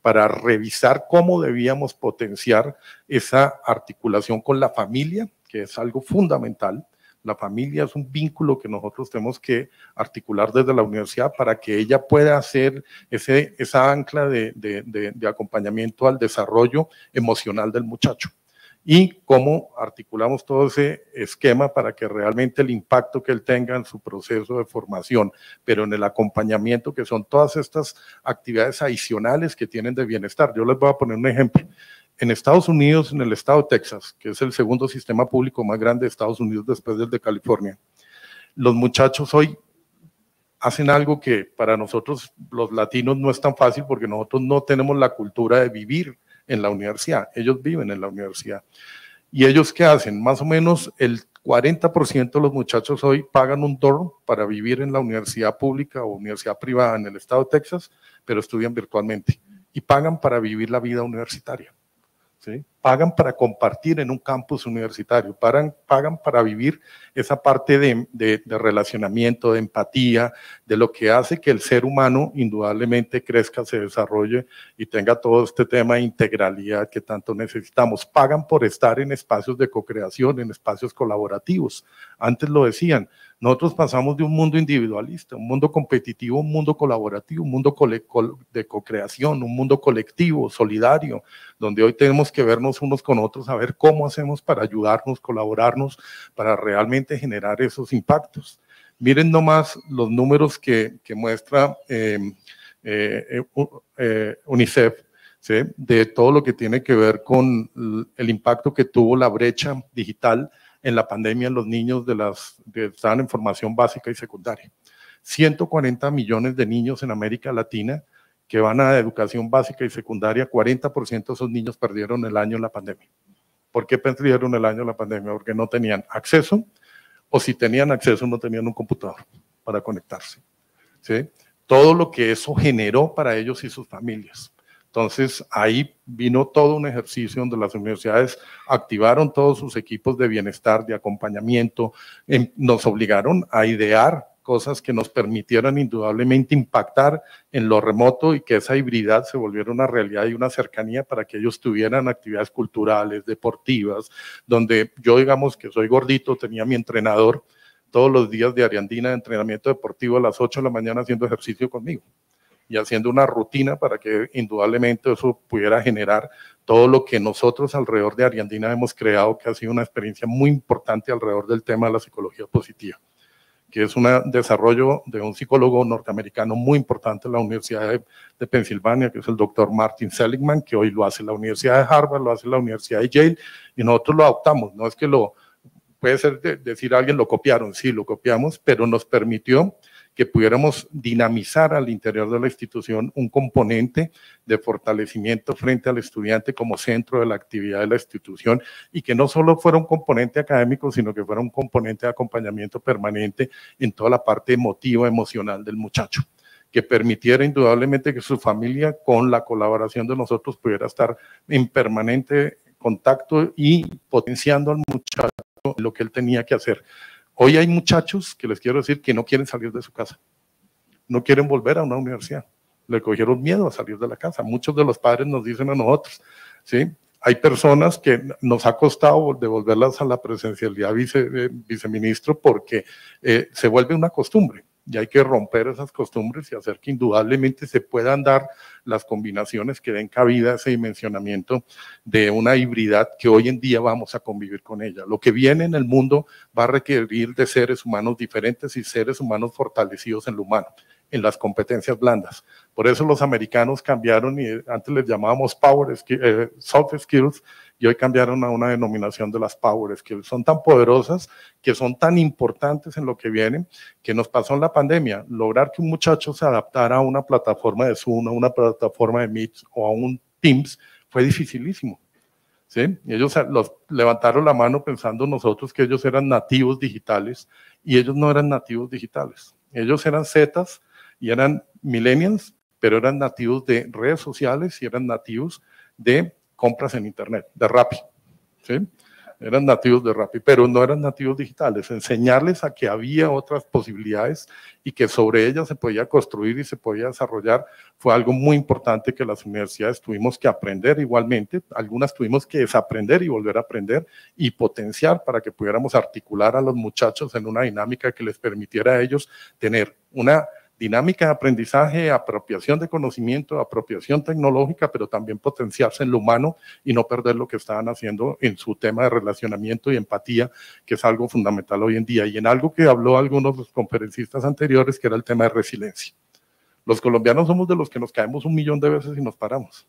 para revisar cómo debíamos potenciar esa articulación con la familia, que es algo fundamental. La familia es un vínculo que nosotros tenemos que articular desde la universidad para que ella pueda hacer ese, esa ancla de, de acompañamiento al desarrollo emocional del muchacho y cómo articulamos todo ese esquema para que realmente el impacto que él tenga en su proceso de formación, pero en el acompañamiento, que son todas estas actividades adicionales que tienen de bienestar. Yo les voy a poner un ejemplo en Estados Unidos, en el estado de Texas, que es el segundo sistema público más grande de Estados Unidos después del de California, los muchachos hoy hacen algo que para nosotros los latinos no es tan fácil porque nosotros no tenemos la cultura de vivir en la universidad, ellos viven en la universidad. ¿Y ellos qué hacen? Más o menos el 40% de los muchachos hoy pagan un dorm para vivir en la universidad pública o universidad privada en el estado de Texas, pero estudian virtualmente y pagan para vivir la vida universitaria pagan para compartir en un campus universitario, pagan, para vivir esa parte de, de relacionamiento, de empatía, de lo que hace que el ser humano indudablemente crezca, se desarrolle y tenga todo este tema de integralidad que tanto necesitamos. Pagan por estar en espacios de cocreación, en espacios colaborativos. Antes lo decían, nosotros pasamos de un mundo individualista, un mundo competitivo, un mundo colaborativo, un mundo de co-creación, un mundo colectivo, solidario, donde hoy tenemos que vernos unos con otros, a ver cómo hacemos para ayudarnos, colaborarnos, para realmente generar esos impactos. Miren nomás los números que, muestra em, eh, eh, eh, UNICEF de todo lo que tiene que ver con el impacto que tuvo la brecha digital en la pandemia los niños de las, de, estaban en formación básica y secundaria. 140 millones de niños en América Latina que van a educación básica y secundaria, 40% de esos niños perdieron el año en la pandemia. ¿Por qué perdieron el año en la pandemia? Porque no tenían acceso o si tenían acceso no tenían un computador para conectarse. ¿sí? Todo lo que eso generó para ellos y sus familias. Entonces, ahí vino todo un ejercicio donde las universidades activaron todos sus equipos de bienestar, de acompañamiento, em, nos obligaron a idear cosas que nos permitieran indudablemente impactar en lo remoto y que esa hibridad se volviera una realidad y una cercanía para que ellos tuvieran actividades culturales, deportivas, donde yo digamos que soy gordito, tenía mi entrenador todos los días de Ariandina de entrenamiento deportivo a las 8 de la mañana haciendo ejercicio conmigo y haciendo una rutina para que indudablemente eso pudiera generar todo lo que nosotros alrededor de Ariandina hemos creado, que ha sido una experiencia muy importante alrededor del tema de la psicología positiva, que es un desarrollo de un psicólogo norteamericano muy importante en la Universidad de, Pensilvania, que es el doctor Martin Seligman, que hoy lo hace la Universidad de Harvard, lo hace la Universidad de Yale, y nosotros lo adoptamos, no es que lo, puede ser decir alguien lo copiaron, sí, lo copiamos, pero nos permitió que pudiéramos dinamizar al interior de la institución un componente de fortalecimiento frente al estudiante como centro de la actividad de la institución y que no solo fuera un componente académico, sino que fuera un componente de acompañamiento permanente en toda la parte emotiva, emocional del muchacho que permitiera indudablemente que su familia, con la colaboración de nosotros, pudiera estar en permanente contacto y potenciando al muchacho lo que él tenía que hacer Hoy hay muchachos que les quiero decir que no quieren salir de su casa, no quieren volver a una universidad, le cogieron miedo a salir de la casa. Muchos de los padres nos dicen a nosotros, ¿sí? Hay personas que nos ha costado devolverlas a la presencialidad, vice, eh, viceministro, porque eh, se vuelve una costumbre y hay que romper esas costumbres y hacer que indudablemente se puedan dar las combinaciones que den cabida a ese dimensionamiento de una hibridad que hoy en día vamos a convivir con ella. Lo que viene en el mundo va a requerir de seres humanos diferentes y seres humanos fortalecidos en lo humano en las competencias blandas. Por eso los americanos cambiaron y antes les llamábamos power, eh, soft skills, y hoy cambiaron a una denominación de las powers, que son tan poderosas, que son tan importantes en lo que viene, que nos pasó en la pandemia. Lograr que un muchacho se adaptara a una plataforma de Zoom, a una plataforma de Meet o a un Teams fue dificilísimo. ¿Sí? Ellos los levantaron la mano pensando nosotros que ellos eran nativos digitales y ellos no eran nativos digitales. Ellos eran Zetas y eran millennials, pero eran nativos de redes sociales y eran nativos de compras en Internet, de Rappi. Eran nativos de Rappi, pero no eran nativos digitales. Enseñarles a que había otras posibilidades y que sobre ellas se podía construir y se podía desarrollar fue algo muy importante que las universidades tuvimos que aprender igualmente. Algunas tuvimos que desaprender y volver a aprender y potenciar para que pudiéramos articular a los muchachos en una dinámica que les permitiera a ellos tener una Dinámica de aprendizaje, apropiación de conocimiento, apropiación tecnológica, pero también potenciarse en lo humano y no perder lo que estaban haciendo en su tema de relacionamiento y empatía, que es algo fundamental hoy en día. Y en algo que habló algunos de los conferencistas anteriores, que era el tema de resiliencia. Los colombianos somos de los que nos caemos un millón de veces y nos paramos.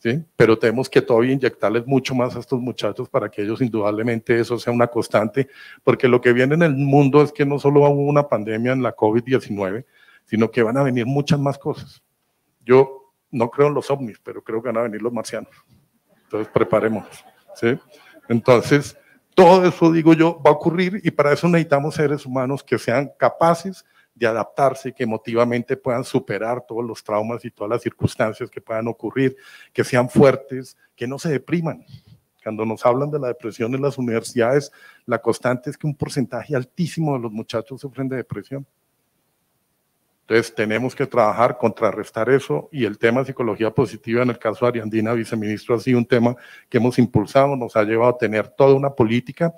¿Sí? Pero tenemos que todavía inyectarles mucho más a estos muchachos para que ellos indudablemente eso sea una constante, porque lo que viene en el mundo es que no solo hubo una pandemia en la COVID-19, sino que van a venir muchas más cosas. Yo no creo en los ovnis, pero creo que van a venir los marcianos. Entonces, preparemos. Entonces, todo eso, digo yo, va a ocurrir y para eso necesitamos seres humanos que sean capaces de adaptarse, que emotivamente puedan superar todos los traumas y todas las circunstancias que puedan ocurrir, que sean fuertes, que no se depriman. Cuando nos hablan de la depresión en las universidades, la constante es que un porcentaje altísimo de los muchachos sufren de depresión. Entonces tenemos que trabajar, contrarrestar eso y el tema de psicología positiva, en el caso de Ariandina, viceministro, ha sido un tema que hemos impulsado, nos ha llevado a tener toda una política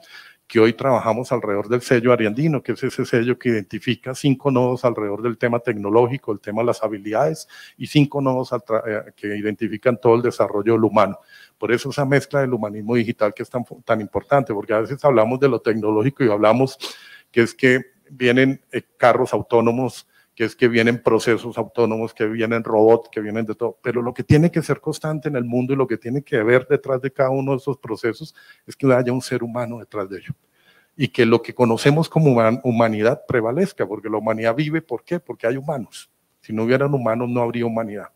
que hoy trabajamos alrededor del sello ariandino, que es ese sello que identifica cinco nodos alrededor del tema tecnológico, el tema de las habilidades y cinco nodos eh, que identifican todo el desarrollo humano. Por eso esa mezcla del humanismo digital que es tan, tan importante, porque a veces hablamos de lo tecnológico y hablamos que es que vienen eh, carros autónomos, que es que vienen procesos autónomos, que vienen robots, que vienen de todo. Pero lo que tiene que ser constante en el mundo y lo que tiene que haber detrás de cada uno de esos procesos es que haya un ser humano detrás de ello. Y que lo que conocemos como humanidad prevalezca, porque la humanidad vive, ¿por qué? Porque hay humanos. Si no hubieran humanos, no habría humanidad.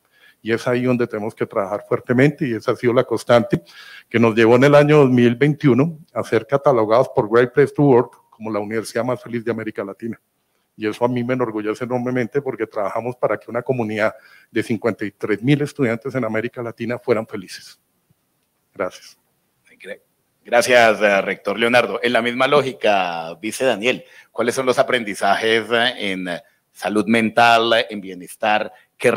Y es ahí donde tenemos que trabajar fuertemente y esa ha sido la constante que nos llevó en el año 2021 a ser catalogados por Great Place to Work como la universidad más feliz de América Latina. Y eso a mí me enorgullece enormemente porque trabajamos para que una comunidad de 53 mil estudiantes en América Latina fueran felices. Gracias. Gracias, eh, rector Leonardo. En la misma lógica, dice Daniel, ¿cuáles son los aprendizajes eh, en salud mental, en bienestar, que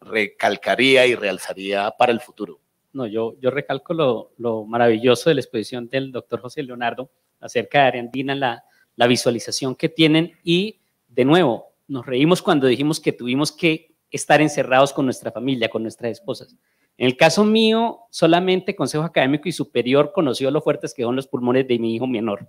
recalcaría y realzaría para el futuro? No, yo, yo recalco lo, lo, maravilloso de la exposición del doctor José Leonardo acerca de Ariandina, la, la visualización que tienen y de nuevo, nos reímos cuando dijimos que tuvimos que estar encerrados con nuestra familia, con nuestras esposas. En el caso mío, solamente Consejo Académico y Superior conoció lo fuertes que son los pulmones de mi hijo menor.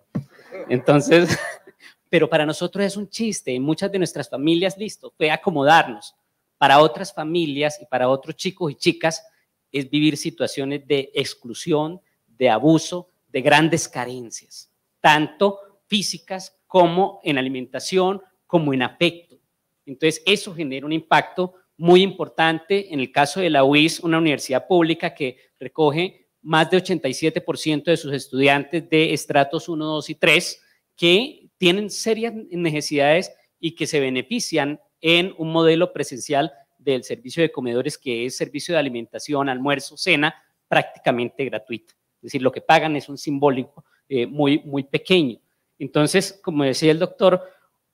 Entonces, pero para nosotros es un chiste. En muchas de nuestras familias, listo, fue acomodarnos. Para otras familias y para otros chicos y chicas es vivir situaciones de exclusión, de abuso, de grandes carencias, tanto físicas como en alimentación, como en afecto. Entonces, eso genera un impacto muy importante. En el caso de la UIS, una universidad pública que recoge más de 87% de sus estudiantes de estratos 1, 2 y 3, que tienen serias necesidades y que se benefician en un modelo presencial del servicio de comedores, que es servicio de alimentación, almuerzo, cena, prácticamente gratuito. Es decir, lo que pagan es un simbólico eh, muy, muy pequeño. Entonces, como decía el doctor,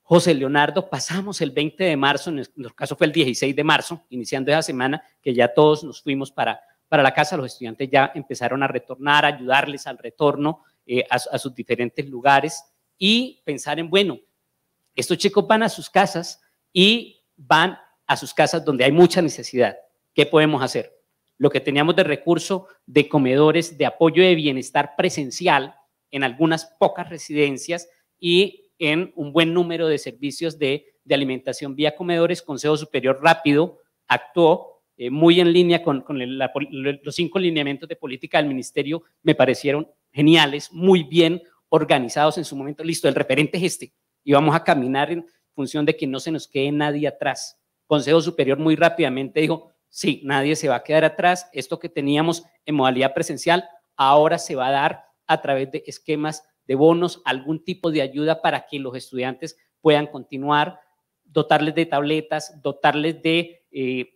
José Leonardo, pasamos el 20 de marzo, en nuestro caso fue el 16 de marzo, iniciando esa semana, que ya todos nos fuimos para, para la casa, los estudiantes ya empezaron a retornar, a ayudarles al retorno eh, a, a sus diferentes lugares y pensar en, bueno, estos chicos van a sus casas y van a sus casas donde hay mucha necesidad. ¿Qué podemos hacer? Lo que teníamos de recurso de comedores de apoyo de bienestar presencial en algunas pocas residencias y en un buen número de servicios de, alimentación vía comedores. Consejo Superior rápido actuó eh, muy en línea con, los cinco lineamientos de política del ministerio, me parecieron geniales, muy bien organizados en su momento. Listo, el referente es este y vamos a caminar en función de que no se nos quede nadie atrás. Consejo Superior muy rápidamente dijo, sí, nadie se va a quedar atrás, esto que teníamos en modalidad presencial ahora se va a dar a través de esquemas de bonos, algún tipo de ayuda para que los estudiantes puedan continuar, dotarles de tabletas, dotarles de eh,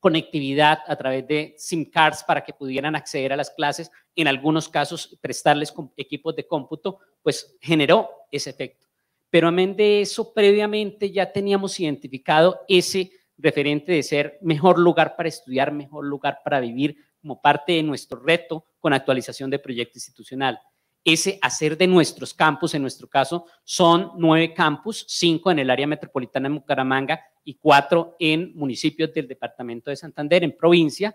conectividad a través de SIM cards para que pudieran acceder a las clases, en algunos casos prestarles equipos de cómputo, pues generó ese efecto. Pero amén de eso, previamente ya teníamos identificado ese referente de ser mejor lugar para estudiar, mejor lugar para vivir, como parte de nuestro reto con actualización de proyecto institucional ese hacer de nuestros campus, en nuestro caso, son nueve campus, cinco en el área metropolitana de Bucaramanga y cuatro en municipios del departamento de Santander, en provincia,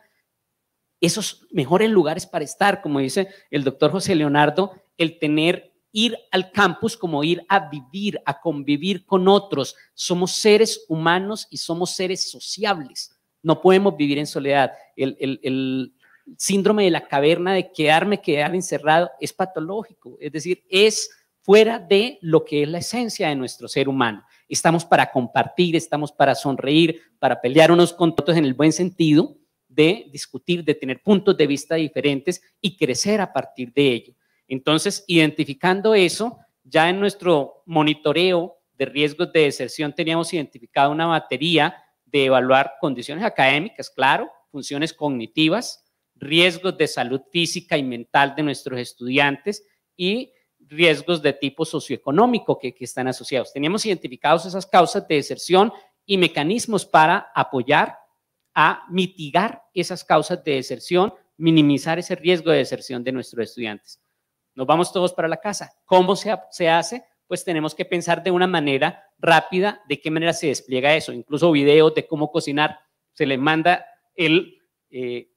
esos mejores lugares para estar, como dice el doctor José Leonardo, el tener, ir al campus como ir a vivir, a convivir con otros. Somos seres humanos y somos seres sociables. No podemos vivir en soledad. El, el, el síndrome de la caverna de quedarme, quedar encerrado, es patológico, es decir, es fuera de lo que es la esencia de nuestro ser humano. Estamos para compartir, estamos para sonreír, para pelear unos con otros en el buen sentido, de discutir, de tener puntos de vista diferentes y crecer a partir de ello. Entonces, identificando eso, ya en nuestro monitoreo de riesgos de deserción teníamos identificado una batería de evaluar condiciones académicas, claro, funciones cognitivas, riesgos de salud física y mental de nuestros estudiantes y riesgos de tipo socioeconómico que, están asociados. Teníamos identificados esas causas de deserción y mecanismos para apoyar a mitigar esas causas de deserción, minimizar ese riesgo de deserción de nuestros estudiantes. Nos vamos todos para la casa. ¿Cómo se, se hace? Pues tenemos que pensar de una manera rápida de qué manera se despliega eso. Incluso videos de cómo cocinar. Se le manda el eh,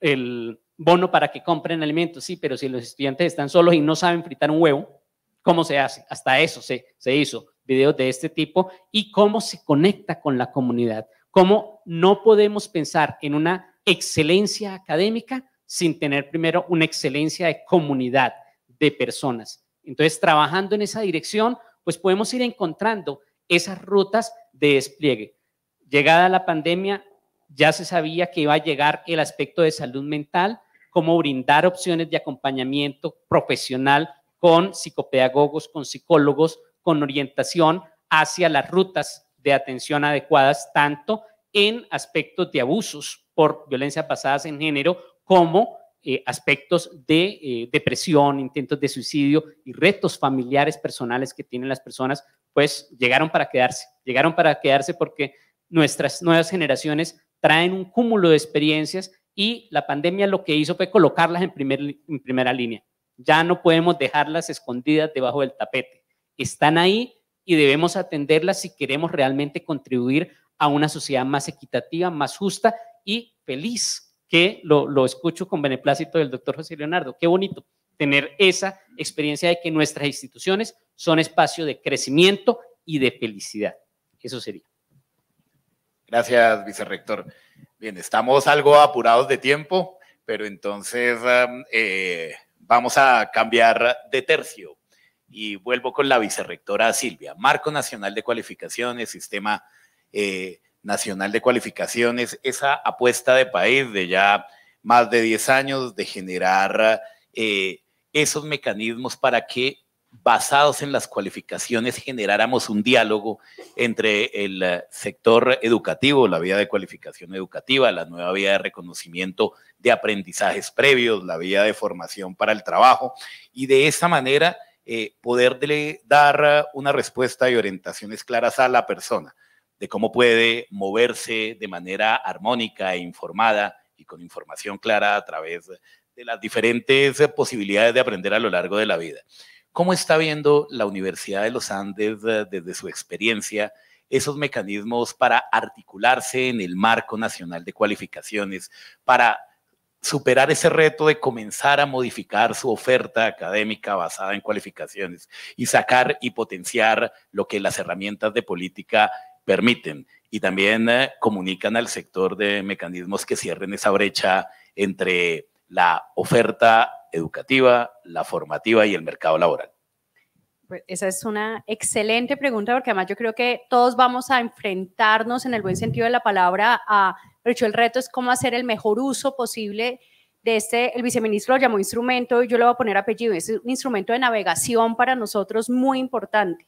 el bono para que compren alimentos, sí, pero si los estudiantes están solos y no saben fritar un huevo, ¿cómo se hace? Hasta eso se, se hizo, videos de este tipo, y cómo se conecta con la comunidad, cómo no podemos pensar en una excelencia académica sin tener primero una excelencia de comunidad, de personas. Entonces, trabajando en esa dirección, pues podemos ir encontrando esas rutas de despliegue. Llegada la pandemia, ya se sabía que iba a llegar el aspecto de salud mental, como brindar opciones de acompañamiento profesional con psicopedagogos, con psicólogos, con orientación hacia las rutas de atención adecuadas, tanto en aspectos de abusos por violencia basadas en género como eh, aspectos de eh, depresión, intentos de suicidio y retos familiares personales que tienen las personas, pues llegaron para quedarse, llegaron para quedarse porque nuestras nuevas generaciones traen un cúmulo de experiencias y la pandemia lo que hizo fue colocarlas en, en primera línea. Ya no podemos dejarlas escondidas debajo del tapete. Están ahí y debemos atenderlas si queremos realmente contribuir a una sociedad más equitativa, más justa y feliz, que lo, lo escucho con beneplácito del doctor José Leonardo. Qué bonito tener esa experiencia de que nuestras instituciones son espacio de crecimiento y de felicidad. Eso sería. Gracias, vicerrector. Bien, estamos algo apurados de tiempo, pero entonces eh, vamos a cambiar de tercio y vuelvo con la vicerrectora Silvia. Marco Nacional de Cualificaciones, Sistema eh, Nacional de Cualificaciones, esa apuesta de país de ya más de 10 años de generar eh, esos mecanismos para que basados en las cualificaciones generáramos un diálogo entre el eh, sector educativo, la vía de cualificación educativa, la nueva vía de reconocimiento de aprendizajes previos, la vía de formación para el trabajo, y de esa manera eh, poderle dar eh, una respuesta y orientaciones claras a la persona de cómo puede moverse de manera armónica e informada y con información clara a través de las diferentes posibilidades de aprender a lo largo de la vida. ¿Cómo está viendo la Universidad de los Andes eh, desde su experiencia esos mecanismos para articularse en el marco nacional de cualificaciones, para superar ese reto de comenzar a modificar su oferta académica basada en cualificaciones y sacar y potenciar lo que las herramientas de política permiten y también eh, comunican al sector de mecanismos que cierren esa brecha entre la oferta educativa, la formativa y el mercado laboral? Pues, esa es una excelente pregunta porque además yo creo que todos vamos a enfrentarnos en el buen sentido de la palabra a, el reto es cómo hacer el mejor uso posible de este, el viceministro lo llamó instrumento, y yo le voy a poner apellido, es un instrumento de navegación para nosotros muy importante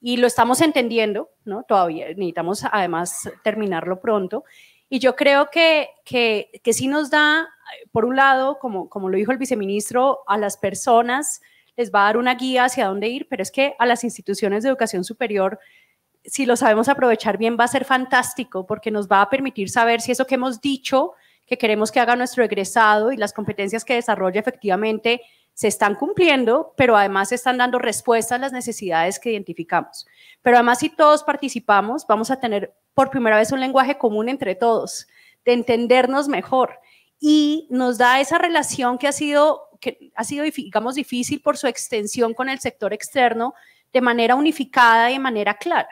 y lo estamos entendiendo, ¿no? Todavía necesitamos además terminarlo pronto y yo creo que, que, que sí nos da, por un lado, como, como lo dijo el viceministro, a las personas les va a dar una guía hacia dónde ir, pero es que a las instituciones de educación superior, si lo sabemos aprovechar bien, va a ser fantástico porque nos va a permitir saber si eso que hemos dicho que queremos que haga nuestro egresado y las competencias que desarrolla efectivamente se están cumpliendo, pero además se están dando respuesta a las necesidades que identificamos. Pero además, si todos participamos, vamos a tener por primera vez un lenguaje común entre todos, de entendernos mejor. Y nos da esa relación que ha sido, que ha sido digamos, difícil por su extensión con el sector externo de manera unificada y de manera clara.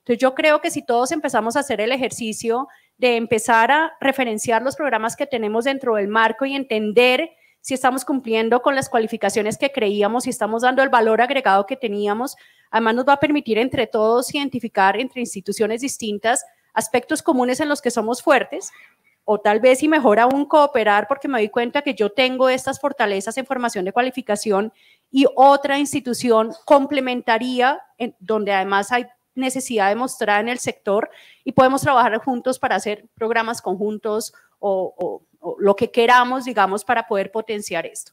Entonces yo creo que si todos empezamos a hacer el ejercicio de empezar a referenciar los programas que tenemos dentro del marco y entender si estamos cumpliendo con las cualificaciones que creíamos, si estamos dando el valor agregado que teníamos. Además, nos va a permitir entre todos identificar entre instituciones distintas aspectos comunes en los que somos fuertes o tal vez y mejor aún cooperar porque me doy cuenta que yo tengo estas fortalezas en formación de cualificación y otra institución complementaría donde además hay necesidad de mostrar en el sector y podemos trabajar juntos para hacer programas conjuntos o, o lo que queramos, digamos, para poder potenciar esto.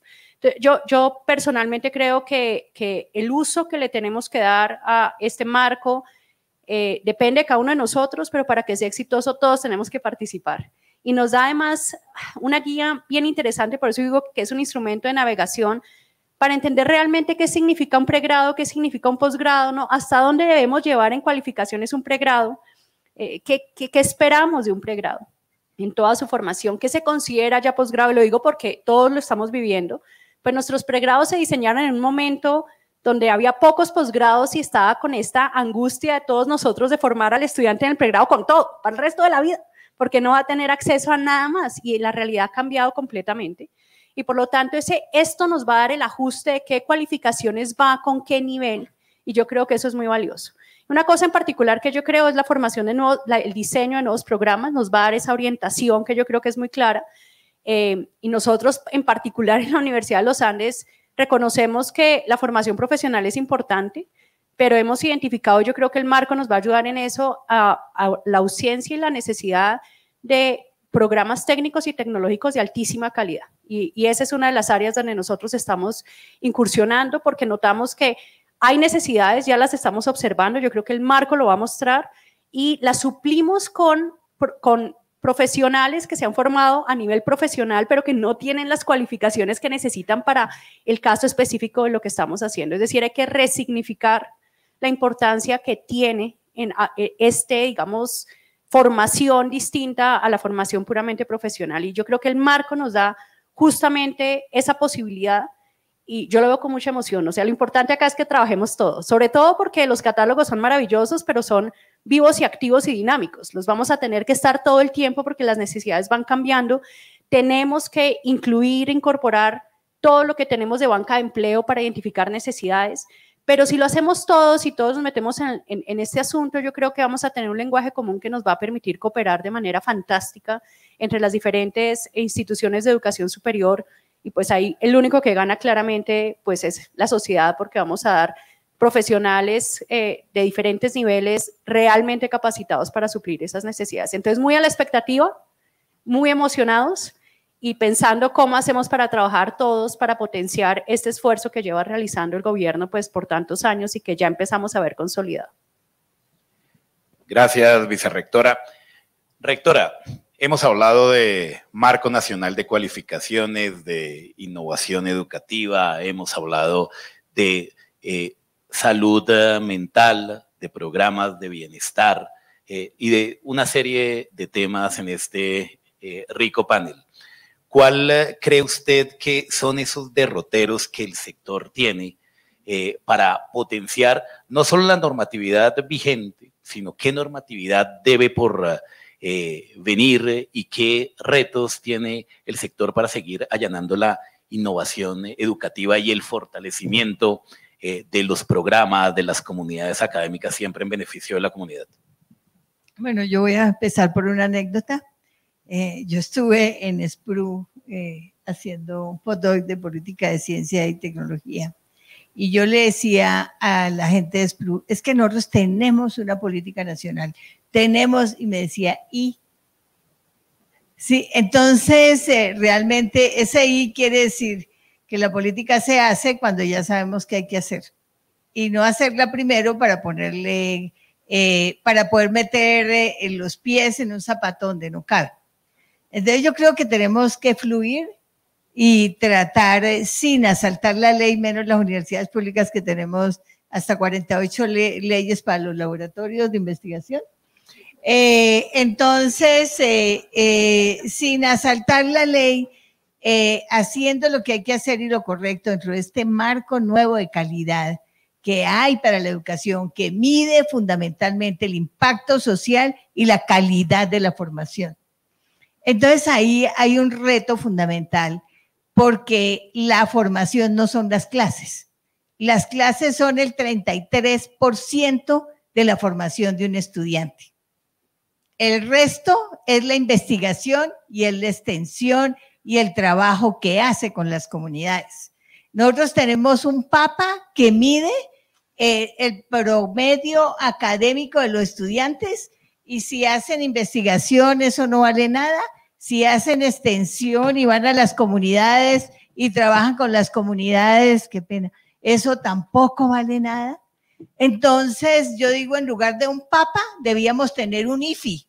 Yo, personalmente creo que, el uso que le tenemos que dar a este marco eh, depende de cada uno de nosotros, pero para que sea exitoso todos tenemos que participar. Y nos da además una guía bien interesante, por eso digo que es un instrumento de navegación para entender realmente qué significa un pregrado, qué significa un posgrado, ¿no? hasta dónde debemos llevar en cualificaciones un pregrado, eh, qué esperamos de un pregrado en toda su formación, que se considera ya posgrado, lo digo porque todos lo estamos viviendo, pues nuestros pregrados se diseñaron en un momento donde había pocos posgrados y estaba con esta angustia de todos nosotros de formar al estudiante en el pregrado con todo, para el resto de la vida, porque no va a tener acceso a nada más y la realidad ha cambiado completamente. Y por lo tanto, ese, esto nos va a dar el ajuste de qué cualificaciones va, con qué nivel, y yo creo que eso es muy valioso. Una cosa en particular que yo creo es la formación de nuevos, el diseño de nuevos programas, nos va a dar esa orientación que yo creo que es muy clara. Eh, y nosotros, en particular en la Universidad de los Andes, reconocemos que la formación profesional es importante, pero hemos identificado, yo creo que el marco nos va a ayudar en eso, a, la ausencia y la necesidad de programas técnicos y tecnológicos de altísima calidad. Y, y, esa es una de las áreas donde nosotros estamos incursionando porque notamos que hay necesidades, ya las estamos observando, yo creo que el marco lo va a mostrar y las suplimos con, profesionales que se han formado a nivel profesional, pero que no tienen las cualificaciones que necesitan para el caso específico de lo que estamos haciendo. Es decir, hay que resignificar la importancia que tiene en e, este, digamos, formación distinta a la formación puramente profesional. Y yo creo que el marco nos da justamente esa posibilidad y yo lo veo con mucha emoción. O sea, lo importante acá es que trabajemos todos, sobre todo porque los catálogos son maravillosos, pero son vivos y activos y dinámicos. Los vamos a tener que estar todo el tiempo porque las necesidades van cambiando. Tenemos que incluir, incorporar todo lo que tenemos de banca de empleo para identificar necesidades. Pero si lo hacemos todos y todos nos metemos en, este asunto, yo creo que vamos a tener un lenguaje común que nos va a permitir cooperar de manera fantástica entre las diferentes instituciones de educación superior y pues ahí el único que gana claramente pues es la sociedad porque vamos a dar profesionales eh, de diferentes niveles realmente capacitados para suplir esas necesidades. Entonces, muy a la expectativa, muy emocionados y pensando cómo hacemos para trabajar todos para potenciar este esfuerzo que lleva realizando el gobierno pues por tantos años y que ya empezamos a ver consolidado. Gracias, vicerrectora. Rectora, Hemos hablado de marco nacional de cualificaciones, de innovación educativa, hemos hablado de eh, salud eh, mental, de programas de bienestar eh, y de una serie de temas en este rico panel. ¿Cuál cree usted que son esos derroteros que el sector tiene para potenciar no solo la normatividad vigente, sino qué normatividad debe por eh, venir eh, y qué retos tiene el sector para seguir allanando la innovación educativa y el fortalecimiento eh, de los programas, de las comunidades académicas, siempre en beneficio de la comunidad. Bueno, yo voy a empezar por una anécdota. yo estuve en SPRU haciendo un postdoc de política de ciencia y tecnología y yo le decía a la gente de es que nosotros tenemos una política nacional, tenemos, y me decía, y. Sí, entonces eh, realmente ese y quiere decir que la política se hace cuando ya sabemos qué hay que hacer y no hacerla primero para ponerle, eh, para poder meter eh, los pies en un zapato donde no cabe. Entonces yo creo que tenemos que fluir y tratar eh, sin asaltar la ley, menos las universidades públicas que tenemos hasta 48 leyes para los laboratorios de investigación. Eh, entonces, eh, sin asaltar la ley, haciendo lo que hay que hacer y lo correcto dentro de este marco nuevo de calidad que hay para la educación, que mide fundamentalmente el impacto social y la calidad de la formación. Entonces ahí hay un reto fundamental porque la formación no son las clases. Las clases son el 33% de la formación de un estudiante. El resto es la investigación y es la extensión y el trabajo que hace con las comunidades. Nosotros tenemos un papa que mide eh, el promedio académico de los estudiantes y si hacen investigaciones eso no vale nada si hacen extensión y van a las comunidades y trabajan con las comunidades, qué pena, eso tampoco vale nada. Entonces, yo digo, en lugar de un papa, debíamos tener un IFI,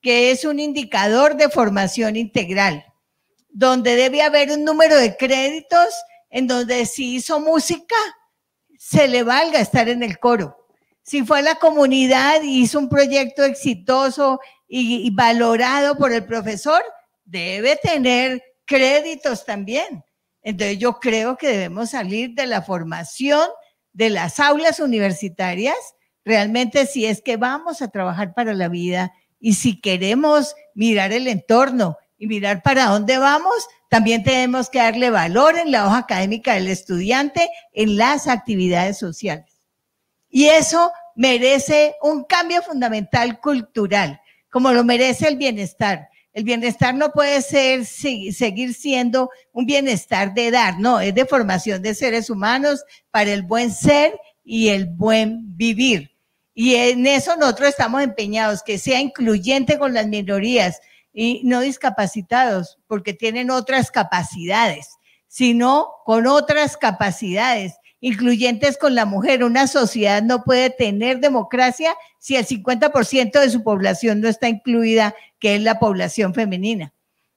que es un indicador de formación integral, donde debe haber un número de créditos en donde si hizo música, se le valga estar en el coro. Si fue a la comunidad y hizo un proyecto exitoso y, valorado por el profesor, debe tener créditos también. Entonces yo creo que debemos salir de la formación de las aulas universitarias, realmente si es que vamos a trabajar para la vida y si queremos mirar el entorno y mirar para dónde vamos, también tenemos que darle valor en la hoja académica del estudiante, en las actividades sociales. Y eso merece un cambio fundamental cultural como lo merece el bienestar. El bienestar no puede ser seguir siendo un bienestar de dar, no, es de formación de seres humanos para el buen ser y el buen vivir. Y en eso nosotros estamos empeñados, que sea incluyente con las minorías y no discapacitados, porque tienen otras capacidades, sino con otras capacidades incluyentes con la mujer. Una sociedad no puede tener democracia si el 50% de su población no está incluida, que es la población femenina.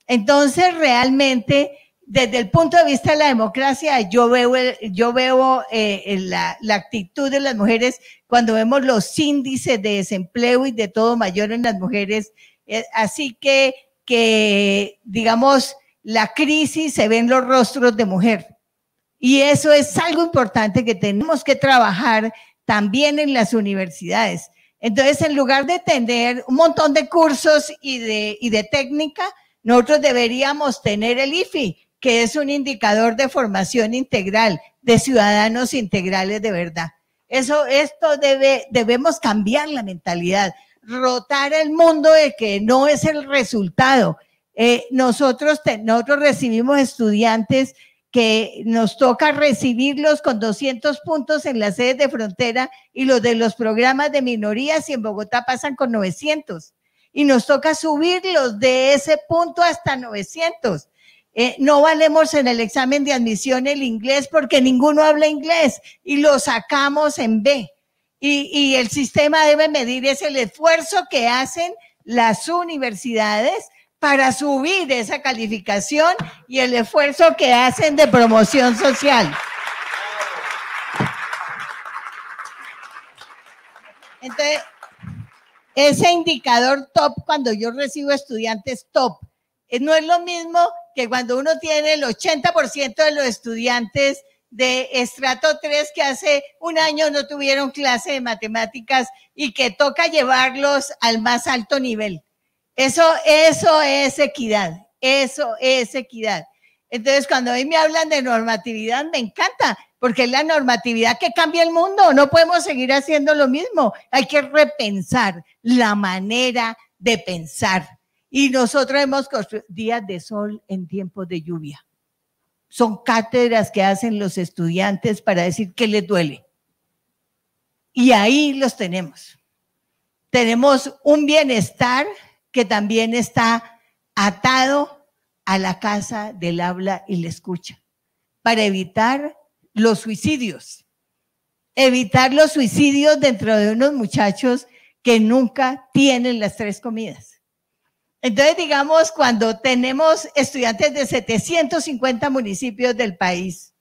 Entonces, realmente, desde el punto de vista de la democracia, yo veo, yo veo eh, la, actitud de las mujeres cuando vemos los índices de desempleo y de todo mayor en las mujeres. Eh, así que, que, digamos, la crisis se ve en los rostros de mujer y eso es algo importante que tenemos que trabajar también en las universidades. Entonces, en lugar de tener un montón de cursos y de, de técnica, nosotros deberíamos tener el IFI, que es un indicador de formación integral, de ciudadanos integrales de verdad. Eso, esto debe, debemos cambiar la mentalidad, rotar el mundo de que no es el resultado. Eh, nosotros, nosotros recibimos estudiantes que nos toca recibirlos con 200 puntos en las sedes de frontera y los de los programas de minorías y en Bogotá pasan con 900. Y nos toca subirlos de ese punto hasta 900. Eh, no valemos en el examen de admisión el inglés porque ninguno habla inglés y lo sacamos en B. Y, el sistema debe medir ese esfuerzo que hacen las universidades para subir esa calificación y el esfuerzo que hacen de promoción social. Entonces, ese indicador top, cuando yo recibo estudiantes top, eh, no es lo mismo que cuando uno tiene el 80% de los estudiantes de estrato 3 que hace un año no tuvieron clase de matemáticas y que toca llevarlos al más alto nivel. Eso, eso es equidad, eso es equidad. Entonces, cuando hoy me hablan de normatividad, me encanta, porque es la normatividad que cambia el mundo. No podemos seguir haciendo lo mismo. Hay que repensar la manera de pensar. Y nosotros hemos construido días de sol en tiempos de lluvia. Son cátedras que hacen los estudiantes para decir que les duele. Y ahí los tenemos. Tenemos un bienestar que también está atado a la casa del habla y la escucha para evitar los suicidios. Evitar los suicidios dentro de unos muchachos que nunca tienen las tres comidas. Entonces, digamos, cuando tenemos estudiantes de 750 municipios del país,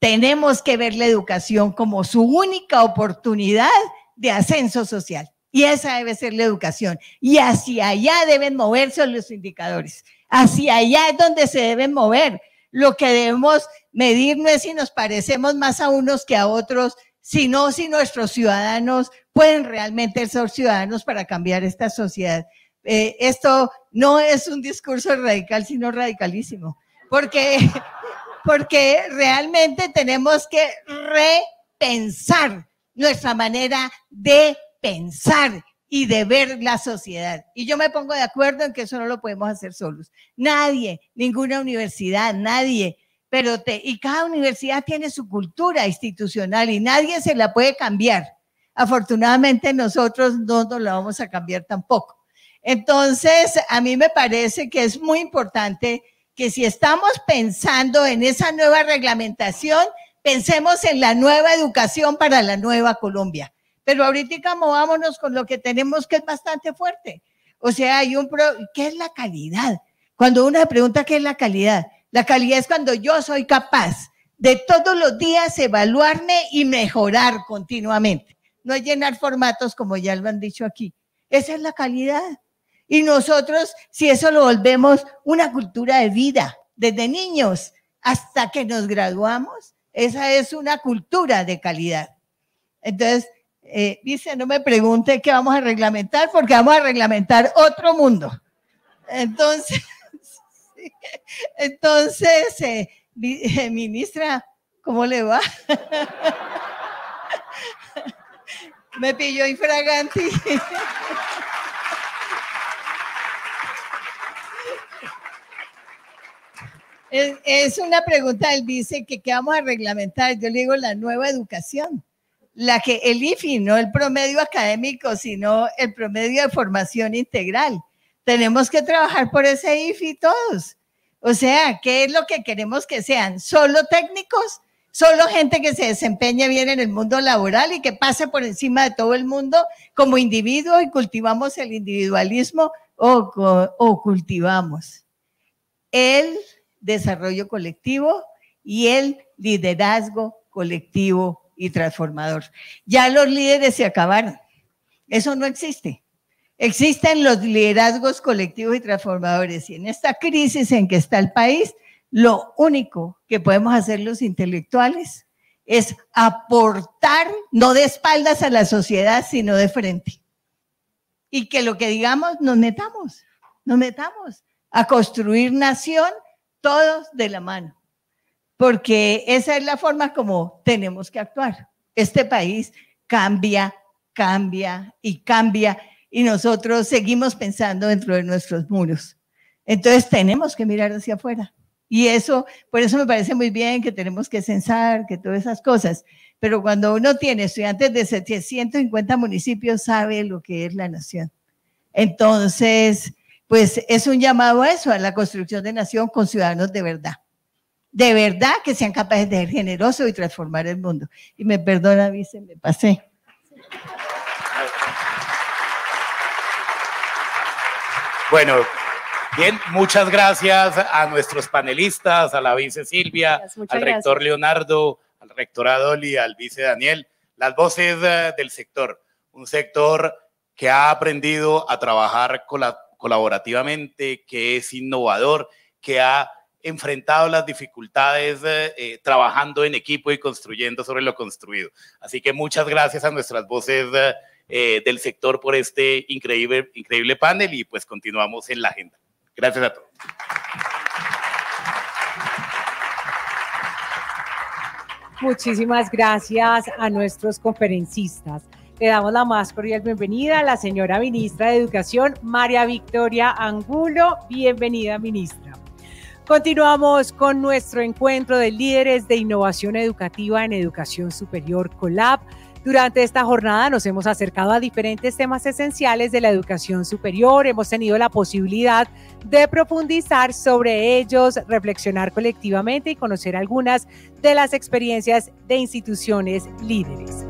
tenemos que ver la educación como su única oportunidad de ascenso social. Y esa debe ser la educación. Y hacia allá deben moverse los indicadores. Hacia allá es donde se deben mover. Lo que debemos medir no es si nos parecemos más a unos que a otros, sino si nuestros ciudadanos pueden realmente ser ciudadanos para cambiar esta sociedad. Eh, esto no es un discurso radical, sino radicalísimo, porque, porque realmente tenemos que repensar nuestra manera de pensar y de ver la sociedad. Y yo me pongo de acuerdo en que eso no lo podemos hacer solos. Nadie, ninguna universidad, nadie. Pero te, y cada universidad tiene su cultura institucional y nadie se la puede cambiar. Afortunadamente nosotros no nos la vamos a cambiar tampoco. Entonces, a mí me parece que es muy importante que si estamos pensando en esa nueva reglamentación, pensemos en la nueva educación para la nueva Colombia pero ahorita movámonos con lo que tenemos que es bastante fuerte. O sea, hay un... Pro ¿Qué es la calidad? Cuando una pregunta qué es la calidad, la calidad es cuando yo soy capaz de todos los días evaluarme y mejorar continuamente. No llenar formatos como ya lo han dicho aquí. Esa es la calidad. Y nosotros, si eso lo volvemos una cultura de vida, desde niños hasta que nos graduamos, esa es una cultura de calidad. Entonces, eh, dice, no me pregunte qué vamos a reglamentar, porque vamos a reglamentar otro mundo. Entonces, entonces, eh, eh, ministra, ¿cómo le va? me pilló infraganti. es, es una pregunta, él dice que qué vamos a reglamentar. Yo le digo la nueva educación la que el IFI, no el promedio académico, sino el promedio de formación integral. Tenemos que trabajar por ese IFI todos. O sea, ¿qué es lo que queremos que sean? ¿Solo técnicos? ¿Solo gente que se desempeñe bien en el mundo laboral y que pase por encima de todo el mundo como individuo y cultivamos el individualismo o cultivamos el desarrollo colectivo y el liderazgo colectivo y transformador. Ya los líderes se acabaron. Eso no existe. Existen los liderazgos colectivos y transformadores. Y en esta crisis en que está el país, lo único que podemos hacer los intelectuales es aportar, no de espaldas a la sociedad, sino de frente. Y que lo que digamos nos metamos, nos metamos a construir nación todos de la mano porque esa es la forma como tenemos que actuar. Este país cambia, cambia y cambia y nosotros seguimos pensando dentro de nuestros muros. Entonces tenemos que mirar hacia afuera. Y eso, por eso me parece muy bien que tenemos que censar, que todas esas cosas. Pero cuando uno tiene estudiantes de 750 municipios, sabe lo que es la nación. Entonces, pues es un llamado a eso, a la construcción de nación con ciudadanos de verdad de verdad que sean capaces de ser generosos y transformar el mundo. Y me perdona, vice, me pasé. Bueno, bien, muchas gracias a nuestros panelistas, a la vice Silvia, al rector Leonardo, al rector Adoli, al vice Daniel, las voces eh, del sector, un sector que ha aprendido a trabajar colaborativamente, que es innovador, que ha enfrentado las dificultades eh, eh, trabajando en equipo y construyendo sobre lo construido. Así que muchas gracias a nuestras voces eh, del sector por este increíble, increíble panel y pues continuamos en la agenda. Gracias a todos. Muchísimas gracias a nuestros conferencistas. Le damos la más cordial bienvenida a la señora ministra de Educación, María Victoria Angulo. Bienvenida, ministra. Continuamos con nuestro encuentro de líderes de innovación educativa en educación superior COLAB. Durante esta jornada nos hemos acercado a diferentes temas esenciales de la educación superior, hemos tenido la posibilidad de profundizar sobre ellos, reflexionar colectivamente y conocer algunas de las experiencias de instituciones líderes.